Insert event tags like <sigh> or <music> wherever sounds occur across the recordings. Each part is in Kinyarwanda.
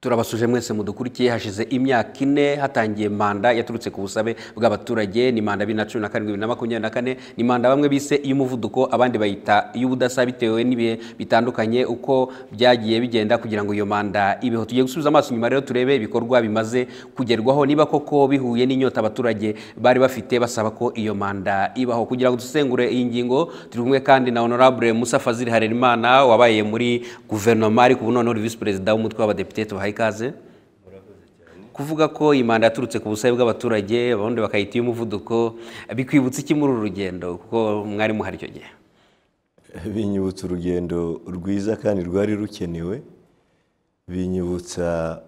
turabasuje mwese mudukurikiye hashize imyaka ine hatangiye manda yaturutse ku busabe bw'abaturage ni manda bibiri na cumi na karindwi bibiri na makumyabiri na kane ni manda bamwe bise iy'umuvuduko abandi bayita iy'ubudasa bitewe n'ibihe bitandukanye uko byagiye bigenda kugira ngo iyo manda ibeho tugiye gusubiza amaso inyuma rero turebe ibikorwa bimaze kugerwaho niba koko bihuye n'inyota abaturage bari bafite basaba ko iyo manda ibaho kugira ngo dusengure iyi ngingo turi kumwe kandi na honorable musa fazil harerimana wabaye muri guverinoma ariko ubu noneho visi perezida w'umutwe w'abadepite ikaze kuvuga ko iyi manda yaturutse ku busabe bw'abaturage abandi bakayita iy'umuvuduko bikwibutsa iki muri uru rugendo kuko mwari muhari icyo gihe binyibutsa urugendo rwiza kandi rwari rukenewe binyibutsa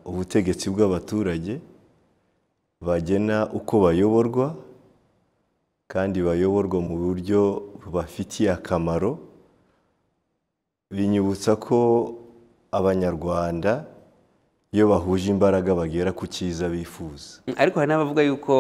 ubutegetsi bw'abaturage bagena uko bayoborwa kandi bayoborwa mu buryo bubafitiye akamaro binyibutsa ko abanyarwanda iyo bahuje imbaraga bagera ku cyiza bifuza mm, ariko hari n'abavuga yuko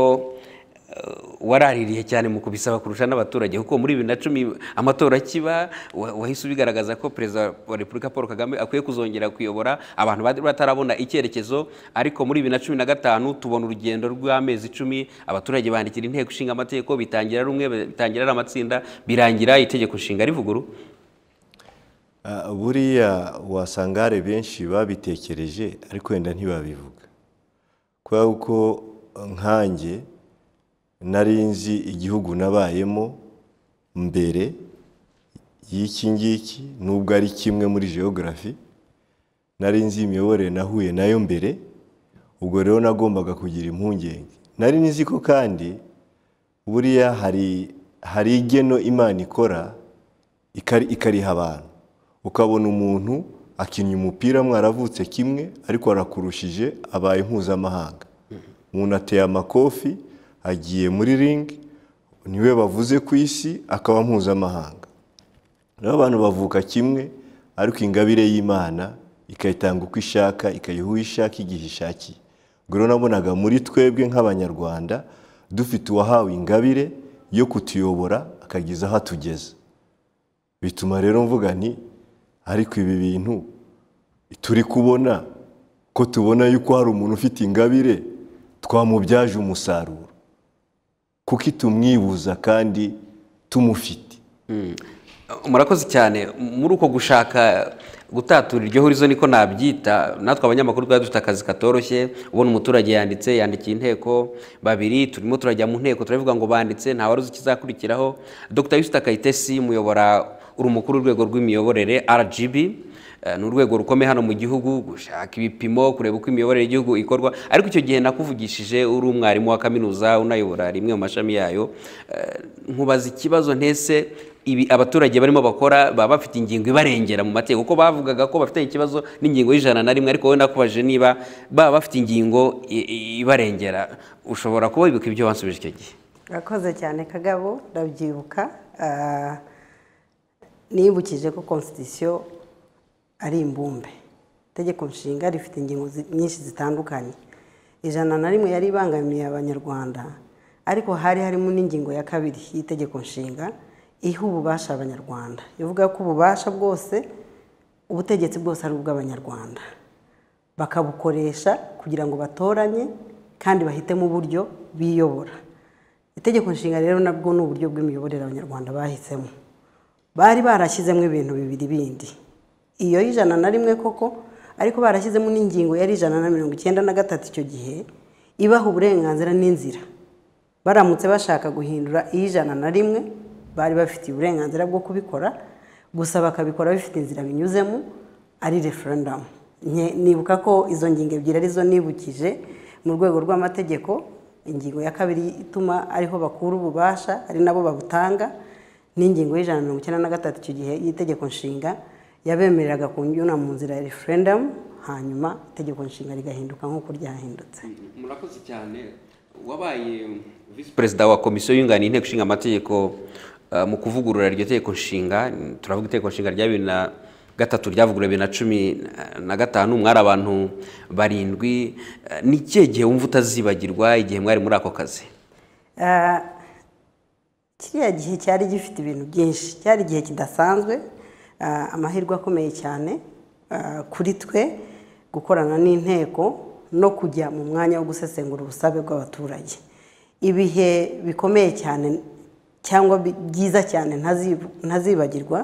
eh, waraririye cyane mu kubisaba kurusha n'abaturage kuko muri bibiri na cumi amatora akiba wahise ubigaragaza ko perezida wa repubulika paul kagame akwiye kuzongera kuyobora abantu batarabona icyerekezo ariko muri bibiri na cumi na gatanu tubona urugendo rw'amezi icumi abaturage bandikira inteko ishinga amategeko bitangira rumwe bitangira ari amatsinda birangira itegeko nshinga rivuguru Uh, buriya wasangare hari benshi babitekereje ariko wenda ntibabivuga kubera ko nkanjye nari nzi igihugu nabayemo mbere y'iki ngiki nubwo ari kimwe muri geogarafi nari nzi imiyoborere nahuye nayo mbere ubwo rero nagombaga kugira impungenge nari nzi ko kandi buriya hari igeno imana ikora ikariha abantu ukabona umuntu akinnye umupira mwaravutse kimwe ariko arakurushije abaye mpuzamahanga umuntu ateye amakofi agiye muri ringi niwe bavuze ku isi akaba mpuzamahanga rero abantu bavuka kimwe ariko ingabire y'imana ikayitanga uko ishaka ikayiha uwo ishaka igihe ishakiye ubwo nabonaga muri twebwe nk'abanyarwanda dufite uwahawe ingabire yo kutuyobora akageza aho atugeza bituma rero mvuga nti ariko ibi bintu turi kubona ko tubona yuko hari umuntu ufite ingabire twamubyaje umusaruro kuko itumwibuza kandi tumufite hmm. murakoze cyane muri uko gushaka gutatura iryo hurizo niko nabyita natwe abanyamakuru twari dufite akazi katoroshye ubona umuturage yanditse yandikiye inteko babiri turimo turajya mu nteko turabivuga ngo banditse nta wari uzi ikizakurikiraho dr yusita kayitesi muyobora uri umukuru w'urwego rw'imiyoborere rgb eh, ni urwego rukomeye hano mu gihugu gushaka ibipimo kureba uko imiyoborere y'igihugu ikorwa ariko icyo gihe nakuvugishije uri umwarimu wa kaminuza unayobora rimwe mu mashami yayo eh, nkubaza ikibazo ntese ibi abaturage barimo bakora baba bafite ingingo ibarengera mu mategeko kuko bavugaga ko bafite ikibazo n'ingingo y'ijana na rimwe ariko wowe nakubaje niba baba bafite ingingo ibarengera ushobora kuba wibuka ibyo wansubije icyo gihe urakoze cyane kagabo ndabyibuka ah, nibukije ko constitution ari imbumbe itegeko nshinga rifite ingingo nyinshi zitandukanye ijana na rimwe yari ibangamiye abanyarwanda ariko hari harimo n'ingingo ya kabiri y'itegeko nshinga iha ububasha abanyarwanda ivuga ko ububasha bwose ubutegetsi bwose ari ubw'abanyarwanda bakabukoresha kugira ngo batoranye kandi bahitemo uburyo biyobora itegeko nshinga rero nabwo ni uburyo bw'imiyoborere abanyarwanda bahisemo bari barashyizemo ibintu bibiri bindi iyo y'ijana na rimwe koko ariko barashyizemo n'ingingo yari ijana na mirongo icyenda na gatatu icyo gihe ibaha uburenganzira n'inzira baramutse bashaka guhindura iy'ijana na rimwe bari bafitiye uburenganzira bwo kubikora gusa bakabikora bifite inzira binyuzemo ari referendamu nibuka ko izo ngingo ebyiri arizo nibukije mu rwego rw'amategeko ingingo ya kabiri ituma ariho bakura ububasha ari nabo babutanga n'ingingo y'ijana mirongo icyenda na gatatu icyo gihe y'itegeko nshinga yabemereraga kunyura mu nzira ya referendum hanyuma itegeko nshinga rigahinduka nk'uko ryahindutse murakoze cyane wabaye visi perezida wa komisiyo yunganira inteko ishinga amategeko uh, mu kuvugurura iryo tegeko nshinga turavuga itegeko nshinga rya bibiri na gatatu ryavuguruwe bibiri na cumi na gatanu mwari abantu barindwi uh, ni ikihe gihe wumva utazibagirwa igihe mwari muri ako kazi uh, kiriya gihe cyari gifite ibintu byinshi cyari igihe kidasanzwe ah, amahirwe akomeye cyane ah, kuri twe gukorana n'inteko no kujya mu mwanya wo gusesengura ubusabe bw'abaturage ibihe bikomeye cyane cyangwa byiza cyane ntazibagirwa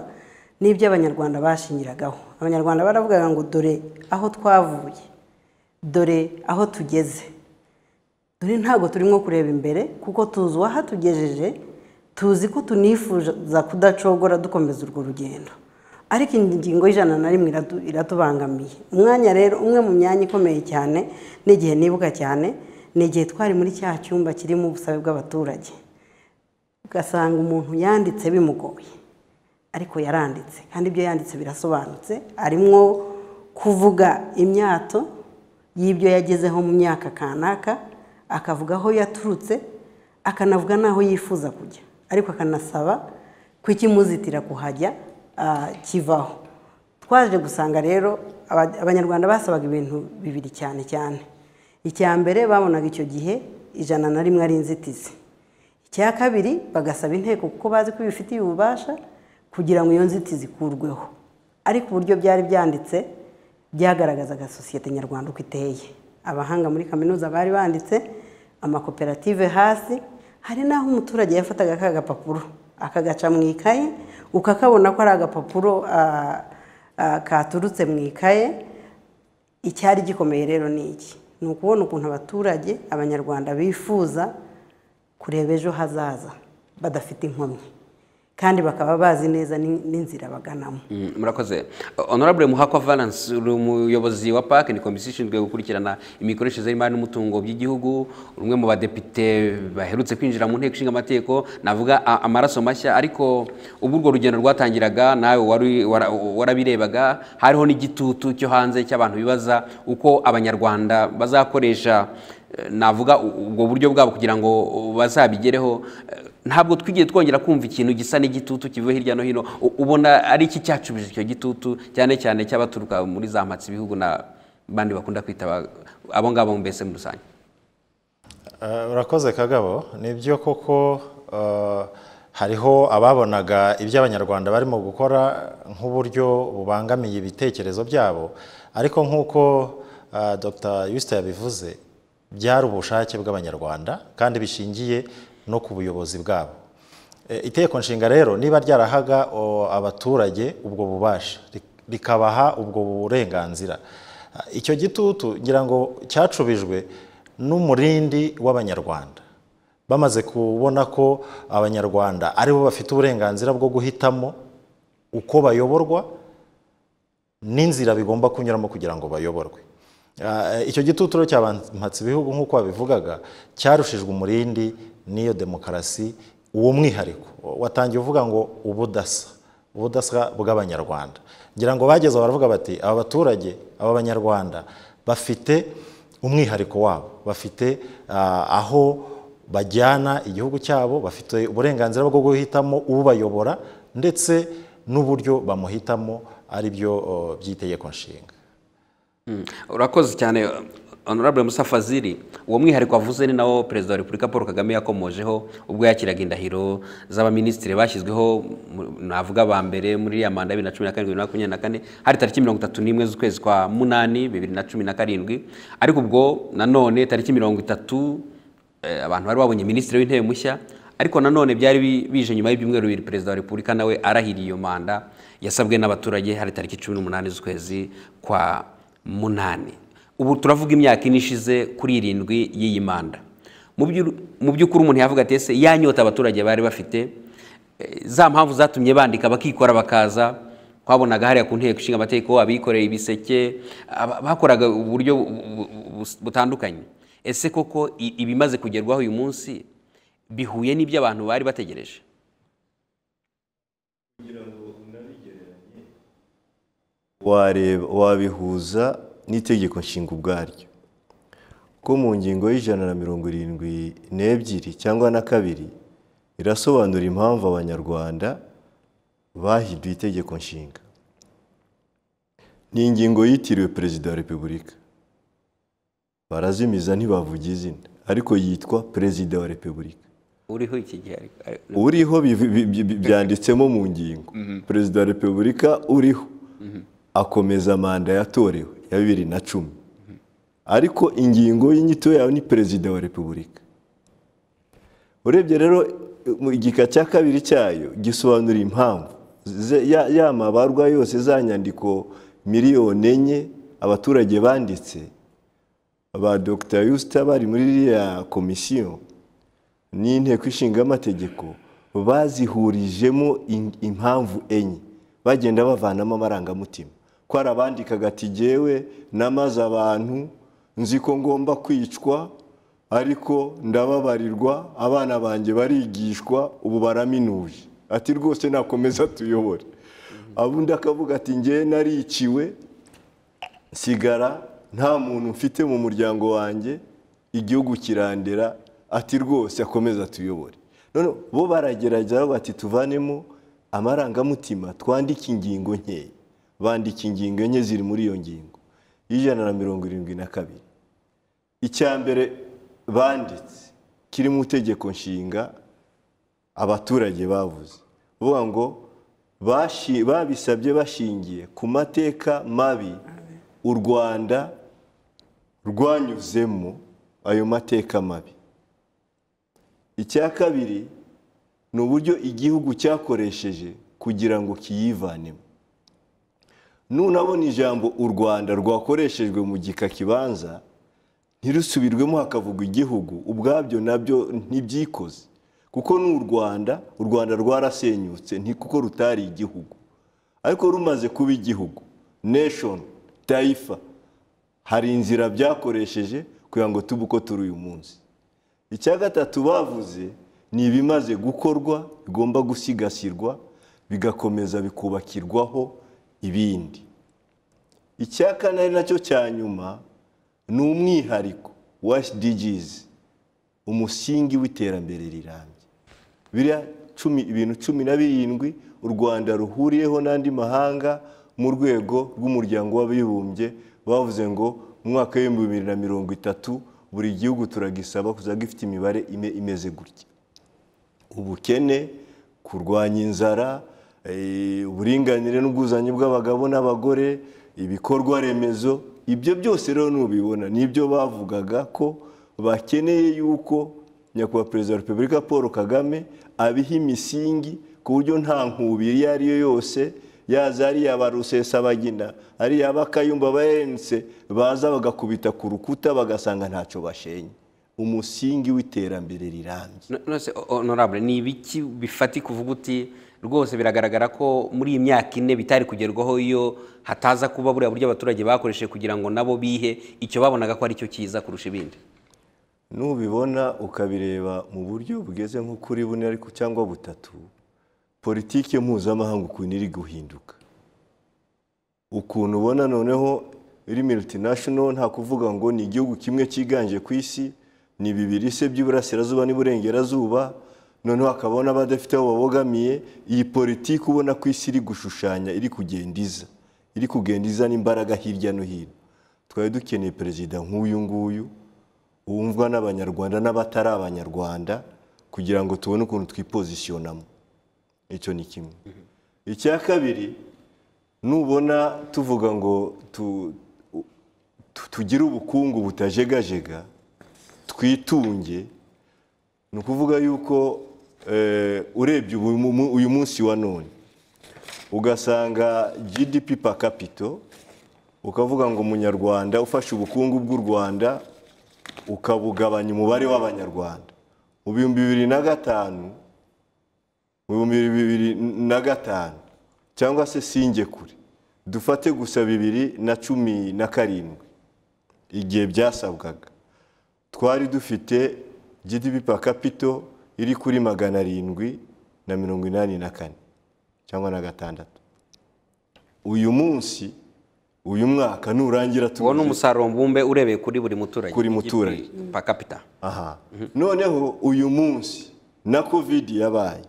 n'ibyo abanyarwanda bashingiragaho abanyarwanda baravugaga ngo dore aho twavuye dore aho tugeze dore ntabwo turimo kureba imbere kuko tuzi uwahatugejeje tuzi ko tunifuza kudacogora dukomeza urwo rugendo ariko ingingo y'ijana na rimwe iratubangamiye umwanya rero umwe mu myanya ikomeye cyane n'igihe nibuka cyane ni igihe twari muri cya cyumba kirimo ubusabe bw'abaturage ugasanga umuntu yanditse bimugoye ariko yaranditse kandi ibyo yanditse birasobanutse arimo kuvuga imyato y'ibyo yagezeho mu myaka kanaka akavuga aho yaturutse akanavuga n'aho yifuza kujya ariko akanasaba kukimuzitira kuhajya ah, kivaho twaje gusanga rero abanyarwanda basabaga ibintu bibiri cyane cyane icya mbere babonaga icyo gihe ijana na rimwe ari inzitizi icya kabiri bagasaba inteko kuko bazi ko ibifitiye ububasha kugira ngo iyo nzitizi ikurweho ariko uburyo byari byanditse byagaragazaga sosiyete nyarwanda uko iteye abahanga muri kaminuza bari banditse amakoperative hasi hari n'aho umuturage yafataga ka gapapuro akagaca mu ikaye ukakabona ko ari agapapuro katurutse mu ikaye icyari gikomeye rero ni iki ni ukubona ukuntu abaturage abanyarwanda bifuza kureba ejo hazaza badafite inkomyi kandi bakaba bazi neza n'inzira baganamo mm, murakoze honorable muhakwa valence uri umuyobozi wa pake ni komisiyo ishinzwe gukurikirana imikoreshereze y'imari n'umutungo by'igihugu umwe mu badepite baherutse kwinjira mu nteko ishinga amategeko navuga amaraso mashya ariko ubwo urwo rugendo rwatangiraga nawe warabirebaga hariho n'igitutu cyo hanze cy'abantu bibaza uko abanyarwanda bazakoresha navuga ubwo buryo bwabo kugira ngo bazabigereho ntabwo twigiye twongera kumva ikintu gisa n'igitutu kivuye hirya no hino ubona ari iki cyacubije icyo gitutu cyane cyane cy'abaturuka muri za mpatsi ibihugu n'abandi bakunda kwita abo ngabo mbese muri rusange eh, urakoze kagabo ni byo koko eh, hariho ababonaga ibyo abanyarwanda barimo gukora nk'uburyo bubangamiye ibitekerezo byabo ariko nk'uko eh, dr yusita yabivuze byari ubushake bw'abanyarwanda kandi bishingiye no ku buyobozi bwabo e, iteko nshinga rero niba ryarahaga abaturage ubwo bubasha rikabaha ubwo burenganzira icyo gitutu ngira ngo cyacubijwe n'umurindi w'abanyarwanda bamaze kubona ko abanyarwanda aribo bafite uburenganzira bwo guhitamo uko bayoborwa n'inzira bigomba kunyuramo kugira ngo bayoborwe Ah, eh, icyo gituturo cy'abampatsi ibihugu nk'uko wabivugaga cyarushijwe umurindi n'iyo demokarasi uwo mwihariko watangiye uvuga ngo ubudasa ubudasa bw'abanyarwanda ngira ngo bageze baravuga bati aba baturage aba banyarwanda bafite umwihariko wabo bafite ah, aho bajyana igihugu cyabo bafite uburenganzira bwo guhitamo ubayobora ndetse n'uburyo bamuhitamo ari byo oh, by'itegeko nshinga Hmm. urakoze cyane honorable musa fazili uwo mwihariko avuze ni nawo perezida wa repubulika paul kagame yakomojeho ubwo yakiraga indahiro z'abaminisitiri bashyizweho navuga ba mbere muri iriya manda bibiri na cumi na karindwi bibiri na makumyabiri na kane hari tariki mirongo itatu n'imwe z'ukwezi kwa munani bibiri na cumi na karindwi ariko ubwo nanone tariki mirongo itatu eh, abantu bari babonye minisitiri w'intebe mushya ariko nanone byari bije nyuma y'ibyumweru bibiri perezida wa repubulika nawe arahiriye iyo manda yasabwe n'abaturage hari tariki cumi n'umunani z'ukwezi kwa munani ubu turavuga imyaka ine ishize kuri irindwi y'iyi manda mu by'ukuri umuntu yavuga ati ese yanyota abaturage bari bafite eh, za mpamvu zatumye bandika bakikora bakaza twabonaga hariya ku nteko ishinga amategeko abikoreye ibiseke bakoraga uburyo butandukanye ese koko ibimaze kugerwaho uyu munsi bihuye n'ibyo abantu bari bategereje kugira ngo wabihuza n'itegeko nshinga ubwaryo ko mu ngingo y'ijana na mirongo irindwi n'ebyiri cyangwa na kabiri irasobanura impamvu abanyarwanda bahinduye itegeko nshinga ni ingingo yitiriwe perezida wa repubulika barazimiza ntibavuge izina ariko yitwa perezida wa repubulika uriho iki gihe uriho byanditsemo mu ngingo perezida wa repubulika uriho akomeza manda yatorewe ya bibiri na cumi ariko ingingo y'inyito yawe ni perezida wa repubulika urebye rero igika cya kabiri cyayo gisobanura impamvu ya yose za nyandiko miliyoni enye abaturage banditse ba dr yusita bari muri iriya komisiyo n'inteko ishinga amategeko bazihurijemo impamvu enye bagenda bavanamo amarangamutima ko arabandikaga ati ngewe namaze abantu nzi ko ngomba kwicwa ariko ndababarirwa abana banjye barigishwa ubu baraminuye ati rwose nakomeza tuyobore abundi akavuga ati ngewe nariciwe sigara nta muntu mfite mu muryango wanjye igihugu kirandera ati rwose akomeza tuyobore bo baragerageza bati tuvanemo amarangamutima twandike ingingo nkeya bandika ingingo enye ziri muri iyo ngingo y'ijana na mirongo irindwi na kabiri icya mbere banditse kiri mu itegeko nshinga abaturage bavuze bavuga ngo babisabye bashingiye ku mateka mabi u rwanda rwanyuzemo ayo mateka mabi icya kabiri ni uburyo igihugu cyakoresheje kugira ngo kiyivanemo nunabona ijambo u rwanda rwakoreshejwe mu gika kibanza ntirusubirwemo hakavuga igihugu ubwabyo nabyo ntibyikoze kuko ni u rwanda u rwanda rwarasenyutse kuko rutari igihugu ariko rumaze kuba igihugu nation tayifa hari inzira byakoresheje kugira ngo tube uko turi uyu munsi icya gatatu bavuze ni ibimaze gukorwa bigomba gusigasirwa bigakomeza bikubakirwaho ibindi icya kane ari nacyo cya nyuma ni umwihariko wa digizi umusingi w'iterambere rirambye biriya cumi ibintu cumi na birindwi u rwanda ruhuriyeho n'andi mahanga mu rwego rw'umuryango w'abibumbye bavuze ngo mu mwaka w'ibihumbi bibiri na mirongo itatu buri gihugu turagisaba kuzajya gifite imibare imeze gutya ubukene kurwanya inzara Eh, uburinganire n'ubwuzuzanye bw'abagabo n'abagore ibikorwa remezo ibyo byose rero nubibona nibyo bavugaga ko bakeneye yuko nyakubahwa perezida wa repubulika paul kagame abiha imisingi ku buryo nta nkubiri iyo ari yo yose yaza ari aba rusesabagina ari aba kayumba barenze baza bagakubita ku rukuta bagasanga ntacyo bashenye umusingi w'iterambere rirambye none honorable ni ibiki bifati kuvuga uti rwose biragaragara ko muri iyi myaka ine bitari kugerwaho iyo hataza kuba buriya buryo abaturage bakoresheje kugira ngo nabo bihe icyo babonaga ko ari cyo cyiza kurusha ibindi n'ubibona ukabireba mu buryo bugeze nko kuri bune ariko cyangwa butatu politiki mpuzamahanga ukuntu iri guhinduka ukuntu ubona noneho iri multinational nta kuvuga ngo ni igihugu kimwe cyiganje ku isi ni bibiri se by'iburasirazuba n'iburengerazuba noneho akabona badafite aho babogamiye iyi politiki ubona ko isi iri gushushanya iri kugenda iza iri kugenda izana imbaraga hirya no hino twari dukeneye perezida nk'uyu nguyu wumvwa n'abanyarwanda n'abatari abanyarwanda kugira ngo tubone ukuntu twipozisiyonamo icyo ni kimwe icya kabiri nubona tuvuga ngo tugire ubukungu butajegajega twitunge ni ukuvuga yuko Eh, urebye uyu munsi wa none ugasanga gdp per capita ukavuga ngo umunyarwanda ufashe ubukungu bw'u rwanda ukabugabanya umubare w'abanyarwanda mu bihumbi bibiri na gatanu mu bihumbi bibiri na gatanu cyangwa se singe kure dufate gusa bibiri na cumi na karindwi igihe byasabwaga twari dufite gdp per capita iri kuri magana arindwi na mirongo inani na kane cyangwa na gatandatu uyu munsi uyu mwaka nurangira tubona ubona umusaruro mbumbe urebeye kuri buri muturage kuri muturage pa kapita aha mhm. noneho uyu munsi na kovidi yabaye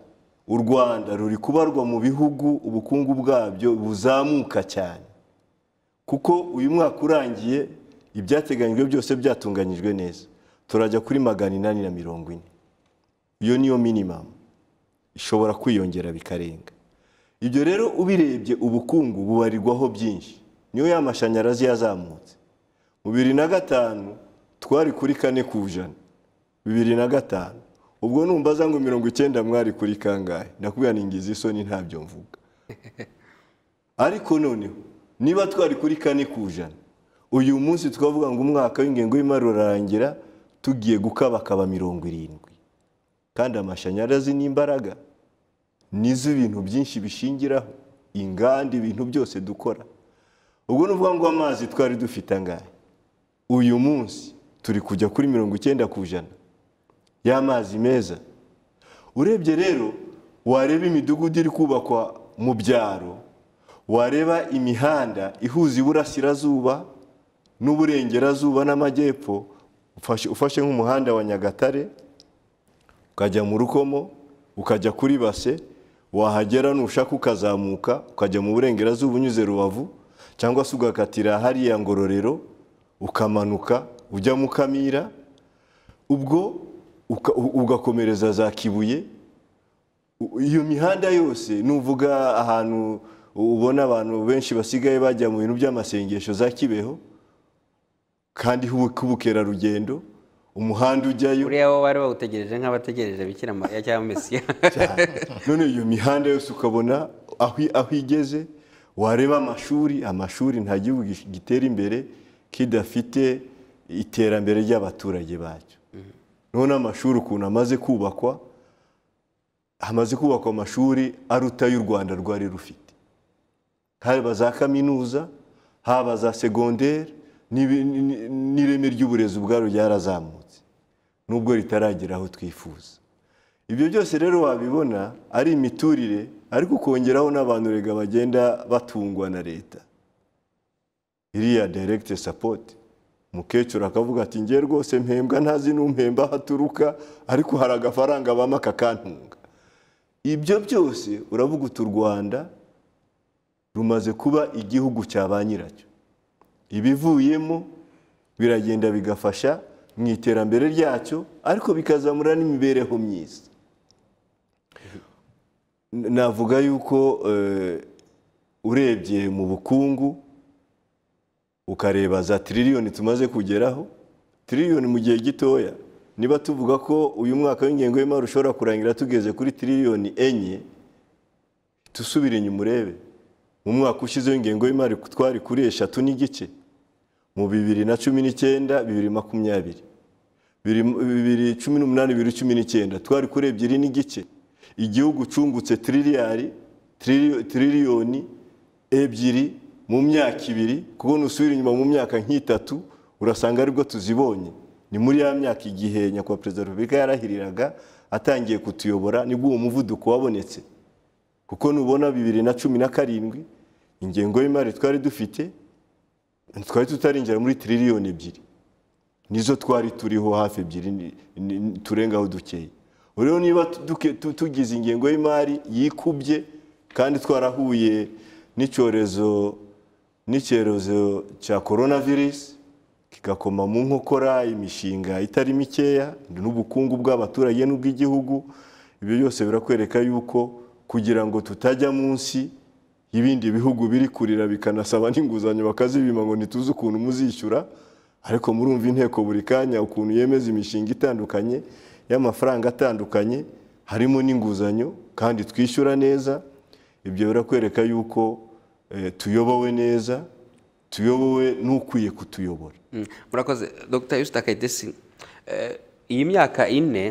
u rwanda ruri kubarwa mu bihugu ubukungu bwabyo buzamuka cyane kuko uyu mwaka urangiye ibyateganyijwe byose byatunganyijwe neza turajya kuri magana inani na mirongo ine iyo niyo minimamu ishobora kwiyongera bikarenga ibyo rero ubirebye ubukungu bubarirwaho byinshi niyo ya mashanyarazi yazamutse mu bibiri na gatanu twari kuri kane ku ijana bibiri na gatanu ubwo numbaza ngo mirongo icyenda mwari kuri kangahe ndakubwira ni ngizi isoni ntabyo mvuga <laughs> ariko noneho niba twari kuri kane ku ijana uyu munsi twavuga ngo umwaka w'ingengo y'imari urarangira tugiye gukabakaba mirongo irindwi kandi amashanyarazi n'imbaraga nizo ibintu byinshi bishingiraho inganda ibintu byose dukora ubwo ni ngo amazi twari dufite angahe uyu munsi turi kujya kuri mirongo icyenda ku ijana y'amazi meza urebye rero wareba imidugudu iri kubakwa mu byaro wareba imihanda ihuza iburasirazuba n'uburengerazuba n'amajyepfo ufashe nk'umuhanda wa nyagatare ukajya mu rukomo ukajya kuri base wahagera nushaka ukazamuka ukajya mu burengerazuba unyuze rubavu cyangwa se ugakatira hariya ngororero ukamanuka ujya mu kamira ubwo ugakomereza za kibuye iyo mihanda yose nuvuga ahantu ubona abantu benshi basigaye bajya mu bintu by'amasengesho za kibeho kandi h'ubukerarugendo umuhanda ujyayo buriya bo bari bawutegereje nk'abategereje bikira mariya cyangwa mesiya none iyo mihanda yose ukabona aho igeze wareba amashuri amashuri nta gihugu gitera imbere kidafite iterambere ry'abaturage bacyo mm-hmm. none amashuri ukuntu amaze kubakwa hamaze kubakwa amashuri aruta y'u rwanda rwari rufite haba za kaminuza haba za segonderi n'ireme ry'uburezi ubwaro ryarazamuwe nubwo ritaragera aho twifuza ibyo byose rero wabibona ari imiturire ariko ukongeraho n'abantu rega bagenda batungwa na leta iriya direkite sapoti umukecuru akavuga ati nge rwose mpembwa ntazi n'umpemba haturuka ariko hari agafaranga bama kakantunga ibyo byose uravuga uti u rwanda rumaze kuba igihugu cya ba nyiracyo ibivuyemo biragenda bigafasha mu iterambere ryacyo ariko bikazamura n'imibereho myiza navuga yuko eh, urebye mu bukungu ukareba za tiririyoni tumaze kugeraho tiririyoni mu gihe gitoya niba tuvuga ko uyu mwaka w'ingengo y'imari ushobora kurangira tugeze kuri tiririyoni enye dusubire inyuma urebe mu mwaka ushize w'ingengo y'imari twari kuri eshatu n'igice mu bibiri na cumi n'icyenda bibiri makumyabiri bibiri cumi n'umunani bibiri cumi n'icyenda twari kuri ebyiri n'igice igihugu cyungutse tiririyari tiririyoni ebyiri mu myaka ibiri kubona nusubira inyuma mu myaka nk'itatu urasanga aribwo tuzibonye ni muri ya myaka igihe nyakubahwa perezida wa repubulika yarahiriraga atangiye kutuyobora nibwo uwo muvuduko wabonetse kuko nubona bibiri na cumi na karindwi ingengo y'imari twari dufite twari tutarinjira muri tiririyoni ebyiri nizo twari turiho hafi ebyiri turengaho dukeya rero niba tugize ingengo y'imari yikubye kandi twarahuye n'icyorezo n'icyorezo cya korona virusi kigakoma mu nkokora imishinga itari mikeya n'ubukungu bw'abaturage n'ubw'igihugu ibyo byose birakwereka yuko kugira ngo tutajya munsi ibindi bihugu biri kurira bikanasaba n'inguzanyo bakazibima ngo ntituzi ukuntu muzishyura ariko murumva inteko buri kanya ukuntu yemeza imishinga itandukanye y'amafaranga atandukanye harimo n'inguzanyo kandi twishyura neza ibyo birakwereka yuko eh, tuyobowe neza tuyobowe n'ukwiye kutuyobora mm. murakoze dr yusita kayitesi eh, iyi myaka ine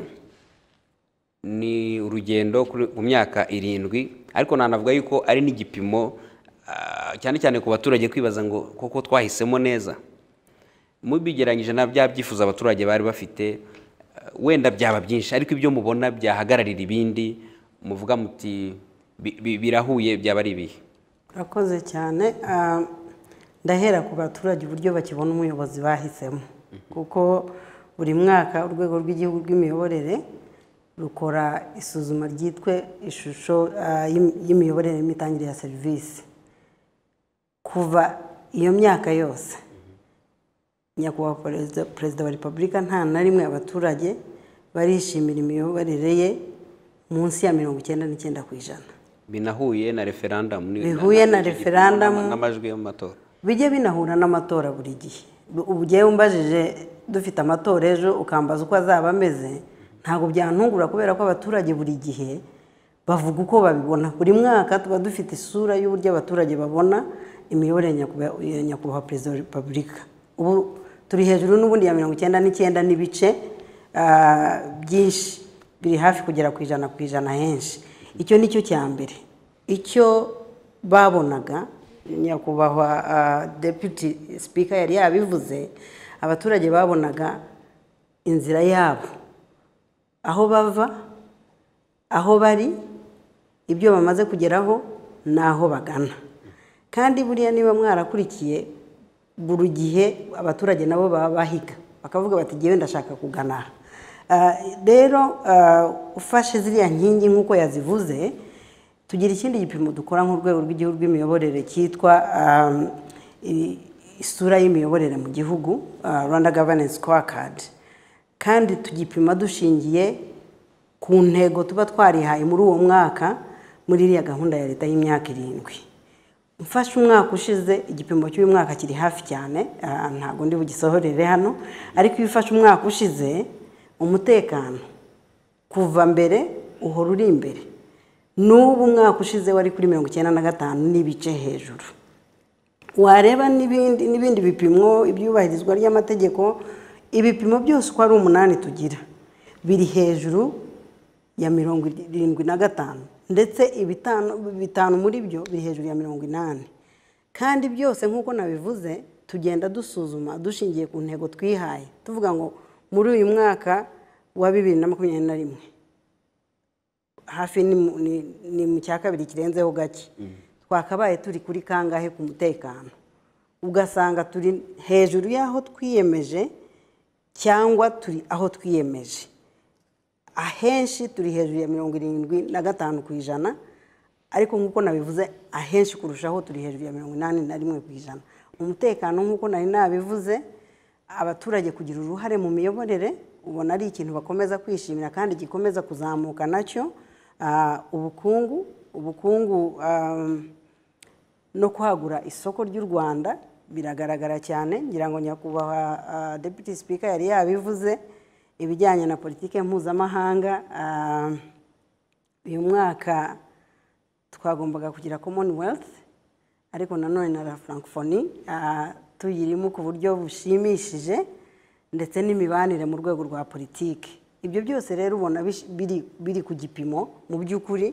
ni urugendo ku myaka irindwi ariko nanavuga yuko ari n'igipimo ah, cyane cyane ku baturage kwibaza ngo koko twahisemo neza mubigeranyije na bya byifuza abaturage bari bafite ah, wenda byaba byinshi ariko ibyo mubona byahagararira ibindi muvuga muti birahuye byaba ari ibihe urakoze cyane ah, ndahera ku baturage uburyo bakibona umuyobozi bahisemo mhm. kuko buri mwaka urwego rw'igihugu rw'imiyoborere rukora isuzuma ryitwe ishusho ah, y'imiyoborere n'imitangire ya serivisi kuva iyo myaka yose nyakubahwa perezida wa repubulika nta na rimwe abaturage barishimira imiyoborere ye munsi ya mirongo icyenda n'icyenda ku ijana binahuye na referandamu bihuye na referandamu n'amajwi y'amatora bijye binahura n'amatora buri gihe ubu umubyeyi umbajije dufite amatora ejo ukambaza uko azaba ameze ntabwo byantungura kubera ko abaturage buri gihe bavuga uko babibona buri mwaka tuba dufite isura y'uburyo abaturage babona imiyoborere ya nyakubahwa perezida wa repubulika ubu turi hejuru n'ubundi ya mirongo icyenda n'icyenda n'ibice ah, byinshi biri hafi kugera ku ijana ku ijana henshi icyo ni cyo cya mbere icyo babonaga nyakubahwa ah, deputy speaker yari yabivuze abaturage babonaga inzira yabo aho bava aho bari ibyo bamaze kugeraho n'aho bagana kandi buriya niba mwarakurikiye buri gihe abaturage nabo baba bahiga bakavuga bati ngewe ndashaka kugana aha rero ah, ufashe ziriya nkingi nk'uko yazivuze tugira ikindi gipimo dukora nk'urwego rw'igihugu rw'imiyoborere cyitwa ah, isura y'imiyoborere mu gihugu ah, rwanda gavanensi sikowa kadi kandi tugipima dushingiye ku ntego tuba twarihaye muri uwo mwaka muri iriya gahunda ya leta y'imyaka irindwi mfashe umwaka ushize igipimo cy'uyu mwaka kiri hafi cyane ntabwo ndi bugisohorere hano ariko iyo ufashe umwaka ushize umutekano kuva mbere uhora uri imbere n'ubu umwaka ushize wari kuri mirongo icyenda na gatanu n'ibice hejuru wareba n'ibindi n'ibindi bipimo ibyubahirizwa ry'amategeko ibipimo byose uko ari umunani tugira biri hejuru ya mirongo irindwi na gatanu ndetse bitanu muri byo biri hejuru ya mirongo inani kandi byose nk'uko nabivuze tugenda dusuzuma dushingiye ku ntego twihaye tuvuga ngo muri uyu mwaka wa bibiri na makumyabiri na rimwe hafi ni mu cya kabiri kirenzeho gake twakabaye turi kuri kangahe ku mutekano ugasanga turi hejuru y'aho twiyemeje cyangwa turi aho twiyemeje ahenshi turi hejuru ya mirongo irindwi na gatanu ku ijana ariko nk'uko nabivuze ahenshi kurushaho turi hejuru ya mirongo inani na rimwe ku ijana umutekano nk'uko nari nabivuze abaturage kugira uruhare mu miyoborere ubona ari ikintu bakomeza kwishimira kandi gikomeza kuzamuka nacyo ah, ubukungu ubukungu ah, no kwagura isoko ry'u rwanda biragaragara cyane ngira ngo nyakubahwa ah, deputy speaker yari yabivuze ibijyanye na politiki mpuzamahanga ah, uyu mwaka twagombaga kugira commonwealth ariko nanone na la ah, tuyirimo ku buryo bushimishije ndetse n'imibanire mu rwego rwa politiki ibyo byose rero ubona biri ku gipimo mu by'ukuri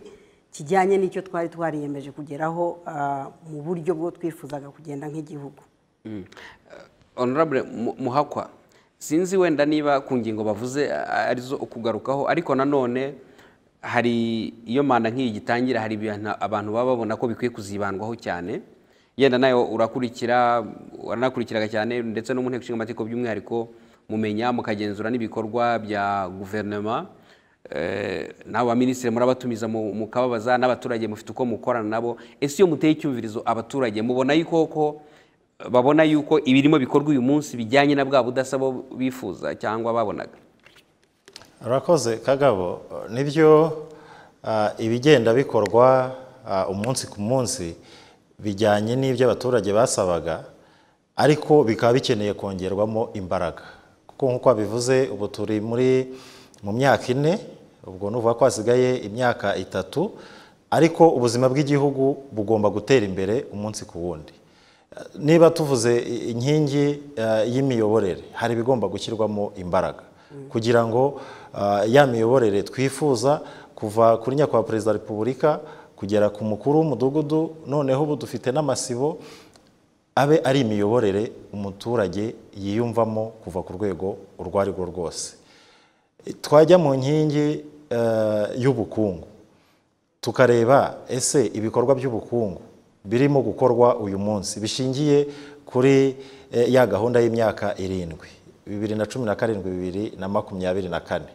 kijyanye n'icyo twari twariyemeje kugeraho uh, mu buryo bwo twifuzaga kugenda nk'igihugu mm. uh, honorable muhakwa sinzi wenda niba ku ngingo bavuze uh, arizo kugarukaho ariko nanone hari iyo mana nk'iyi gitangira hari ibintu abantu baba babona ko bikwiye kuzibandwaho cyane yenda nayo urakurikira waranakurikiraga cyane ndetse no mu nteko ishinga amategeko by'umwihariko mumenya mukagenzura n'ibikorwa bya guverinoma Eh, n'abo baminisitiri murabatumiza mukababaza n'abaturage mufite uko mukorana nabo ese iyo muteye icyumvirizo abaturage mubona yuko ko babona yuko ibirimo bikorwa uyu munsi bijyanye na bwa budasa bo bifuza cyangwa babonaga urakoze kagabo nibyo ah, ibigenda bikorwa ah, umunsi ku munsi bijyanye n'ibyo abaturage basabaga ariko bikaba bikeneye kongerwamo imbaraga kuko nk'uko babivuze ubu turi muri mu myaka ine ubwo ni uvuga ko hasigaye imyaka itatu ariko ubuzima bw'igihugu bugomba gutera imbere umunsi ku wundi niba tuvuze inkingi eh, y'imiyoborere hari ibigomba gushyirwamo imbaraga mm. kugira ngo eh, ya miyoborere twifuza kuva kuri nyakubahwa perezida wa repubulika kugera ku mukuru w'umudugudu noneho ubu dufite n'amasibo abe ari imiyoborere umuturage yiyumvamo kuva ku rwego urwo ari rwo rwose twajya mu nkingi Eh, y'ubukungu tukareba ese ibikorwa by'ubukungu birimo gukorwa uyu munsi bishingiye kuri eh, ya gahunda y'imyaka irindwi bibiri na cumi na karindwi bibiri na makumyabiri na kane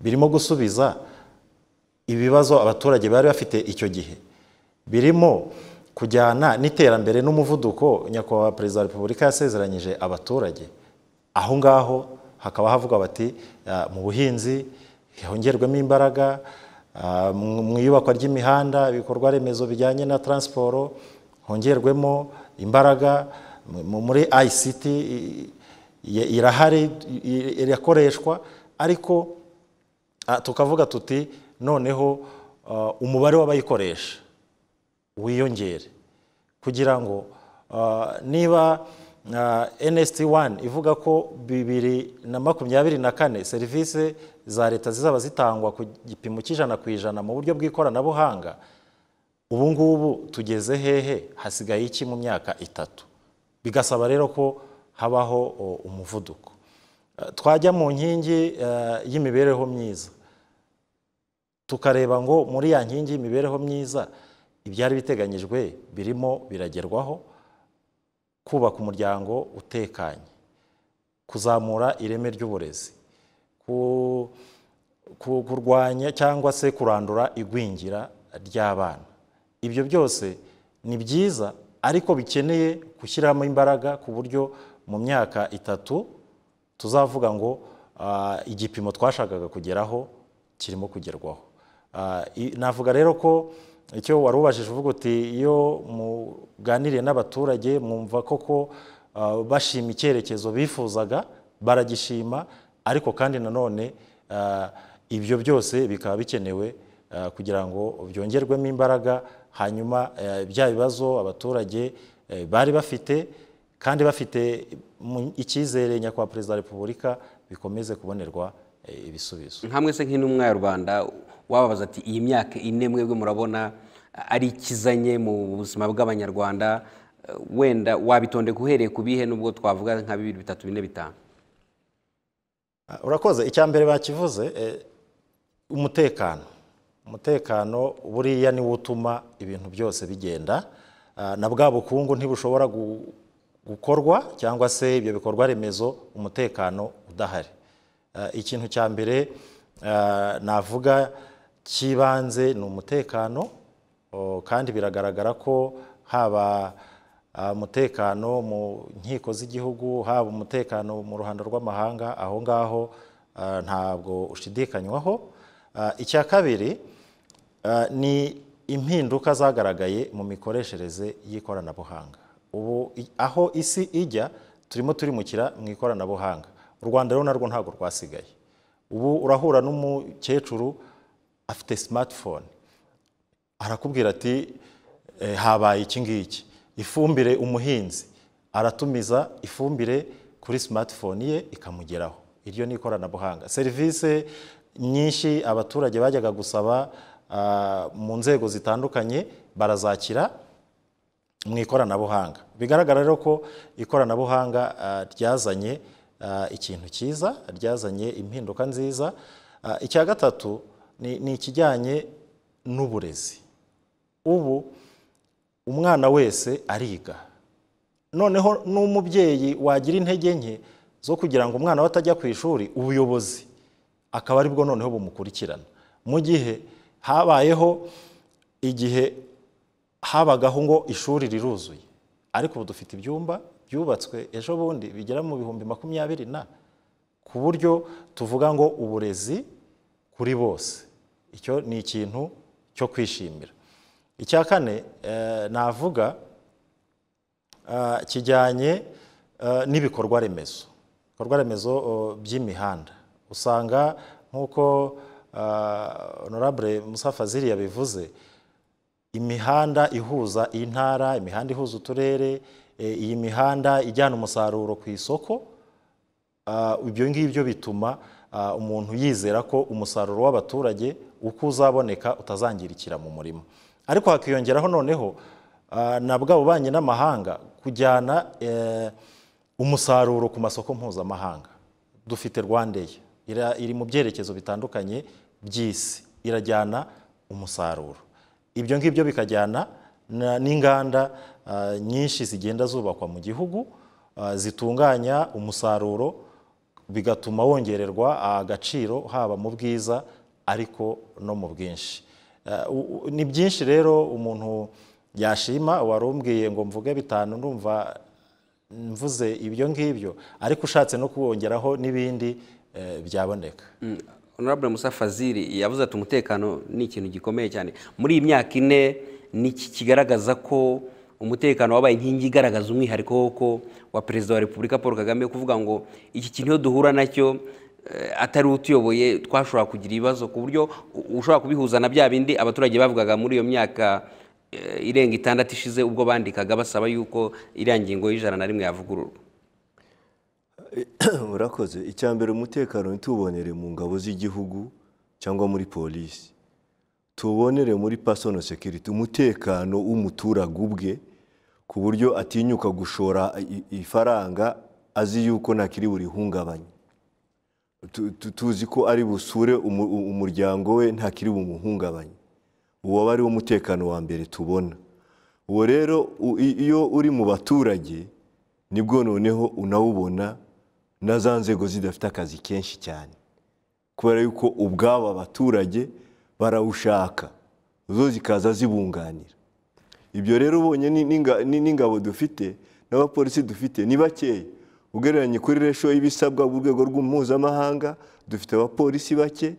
birimo gusubiza ibibazo abaturage bari bafite icyo gihe birimo kujyana n'iterambere n'umuvuduko nyakubahwa perezida wa repubulika yasezeranyije abaturage aho ngaho hakaba havuga bati eh, mu buhinzi Ah, hongerwemo imbaraga mu iyubakwa ry'imihanda ibikorwa remezo bijyanye na taransiporo hongerwemo imbaraga muri ICT irahari irakoreshwa ariko ah, tukavuga tuti noneho ah, umubare w'abayikoresha wiyongere kugira ngo niba nsiti wani ivuga ko bibiri na makumyabiri na kane serivisi za leta zizaba zitangwa ku gipimo cy'ijana ku ijana mu buryo bw'ikoranabuhanga ubu ngubu tugeze hehe hasigaye iki mu myaka itatu bigasaba rero ko habaho umuvuduko twajya mu nkingi eh, y'imibereho myiza tukareba ngo muri ya nkingi y'imibereho myiza ibyari biteganyijwe birimo biragerwaho kubaka umuryango utekanye kuzamura ireme ry'uburezi kurwanya cyangwa se kurandura igwingira ry'abana ibyo byose ni byiza ariko bikeneye gushyiramo imbaraga ku buryo mu myaka itatu tuzavuga ngo ah, igipimo twashakaga kugeraho kirimo kugerwaho ah, navuga rero ko icyo wari ubajije uvuga uti iyo muganiriye n'abaturage mwumva koko uh, bashima icyerekezo bifuzaga baragishima ariko kandi nanone uh, ibyo byose bikaba bikenewe uh, kugira ngo byongerwemo imbaraga hanyuma bya bibazo abaturage bari bafite kandi bafite icyizere nyakubahwa perezida wa repubulika bikomeze kubonerwa ibisubizo nkamwe se nk'intumwa ya rwanda wababaza ati iyi myaka ine mwebwe murabona ari ikizanye mu buzima bw'abanyarwanda wenda wabitondeka uhereye ku bihe n'ubwo twavuga nka bibiri bitatu bine bitanu ah, urakoze icya mbere bakivuze eh, umutekano umutekano buriya niwo utuma ibintu byose bigenda ah, na bwa bukungu ntibushobora gukorwa cyangwa se ibyo bikorwa remezo umutekano udahari ah, ikintu cya mbere navuga cy'ibanze ni umutekano kandi biragaragara ko haba umutekano mu nkiko z'igihugu haba umutekano mu ruhando rw'amahanga aho ngaho ntabwo ushidikanywaho icya kabiri ni impinduka zagaragaye mu mikoreshereze y'ikoranabuhanga ubu aho isi ijya turimo turimukira mu ikoranabuhanga u rwanda rero narwo ntabwo rwasigaye ubu urahura n'umukecuru afite smartphone arakubwira ati eh, habaye iki ngiki ifumbire umuhinzi aratumiza ifumbire kuri smartphone ye ikamugeraho iryo ni ikoranabuhanga serivisi nyinshi abaturage bajyaga gusaba ah, mu nzego zitandukanye barazakira mu ikoranabuhanga bigaragara rero ko ikoranabuhanga ah, ryazanye ah, ikintu cyiza ryazanye impinduka nziza icya gatatu ni ikijyanye n'uburezi ubu umwana wese ariga noneho n'umubyeyi wagira intege nke zo kugira ngo umwana we atajya ku ishuri ubuyobozi akaba aribwo noneho bumukurikirana mu gihe habayeho igihe habagaho ngo ishuri riruzuye ariko ubu dufite ibyumba byubatswe ejo bundi bigera mu bihumbi makumyabiri na ku buryo tuvuga ngo uburezi kuri bose icyo ni ikintu cyo kwishimira icya kane eh, navuga eh, kijyanye eh, n'ibikorwa remezo ibikorwa remezo by'imihanda usanga nk'uko honorable Musa Fazil yabivuze imihanda ihuza intara imihanda ihuza uturere iyi mihanda ijyana umusaruro ku isoko ibyo ngibyo bituma Ah, umuntu yizera ko umusaruro w'abaturage uko uzaboneka utazangirikira mu murima ariko hakiyongeraho noneho ah, na bwa banki n'amahanga kujyana eh, umusaruro ku masoko mpuzamahanga dufite rwandaye iri mu byerekezo bitandukanye by'isi irajyana umusaruro ibyo ngibyo bikajyana n'inganda ah, nyinshi zigenda zubakwa mu gihugu zitunganya umusaruro bigatuma wongererwa ah, agaciro haba mu bwiza ariko no mu bwinshi eh, ni byinshi rero umuntu yashima wari umbwiye ngo mvuge bitanu numva mvuze ibyo ngibyo ariko ushatse no kuwongeraho n'ibindi eh, byaboneka mm, honorable musa fazili yavuze ati umutekano ni ikintu gikomeye cyane muri iyi myaka ine ni kigaragaza ko umutekano wabaye inkingi igaragaza umwihariko w'uko wa perezida wa repubulika paul kagame kuvuga ngo iki kintu iyo duhura nacyo eh, atari utuyoboye twashobora kugira ibibazo ku buryo ushobora kubihuza na bya bindi abaturage bavugaga muri iyo myaka eh, irenga itandatu ishize ubwo bandikaga basaba yuko iriya ngingo y'ijana na rimwe yavugururwa eh, <clears throat> Murakoze icya mbere umutekano ntitubonere mu ngabo z'igihugu cyangwa muri polisi tubonere muri pasono sekiriti umutekano w'umuturage ubwe ku buryo atinyuka gushora ifaranga azi yuko ntakiri burihungabanye tuzi ko ari busure umuryango we ntakiri bumuhungabanye uwo aba ari wo mutekano wa mbere tubona uwo rero iyo uri mu baturage nibwo noneho unawubona na za nzego zidafite akazi kenshi cyane kubera yuko ubwabo abaturage barawushaka zo zikaza zibunganira ibyo rero ubonye n'ingabo dufite n'abapolisi dufite ni bakeya ugereranye kuri resho y'ibisabwa mu rwego rw'Mpuzamahanga dufite abapolisi bake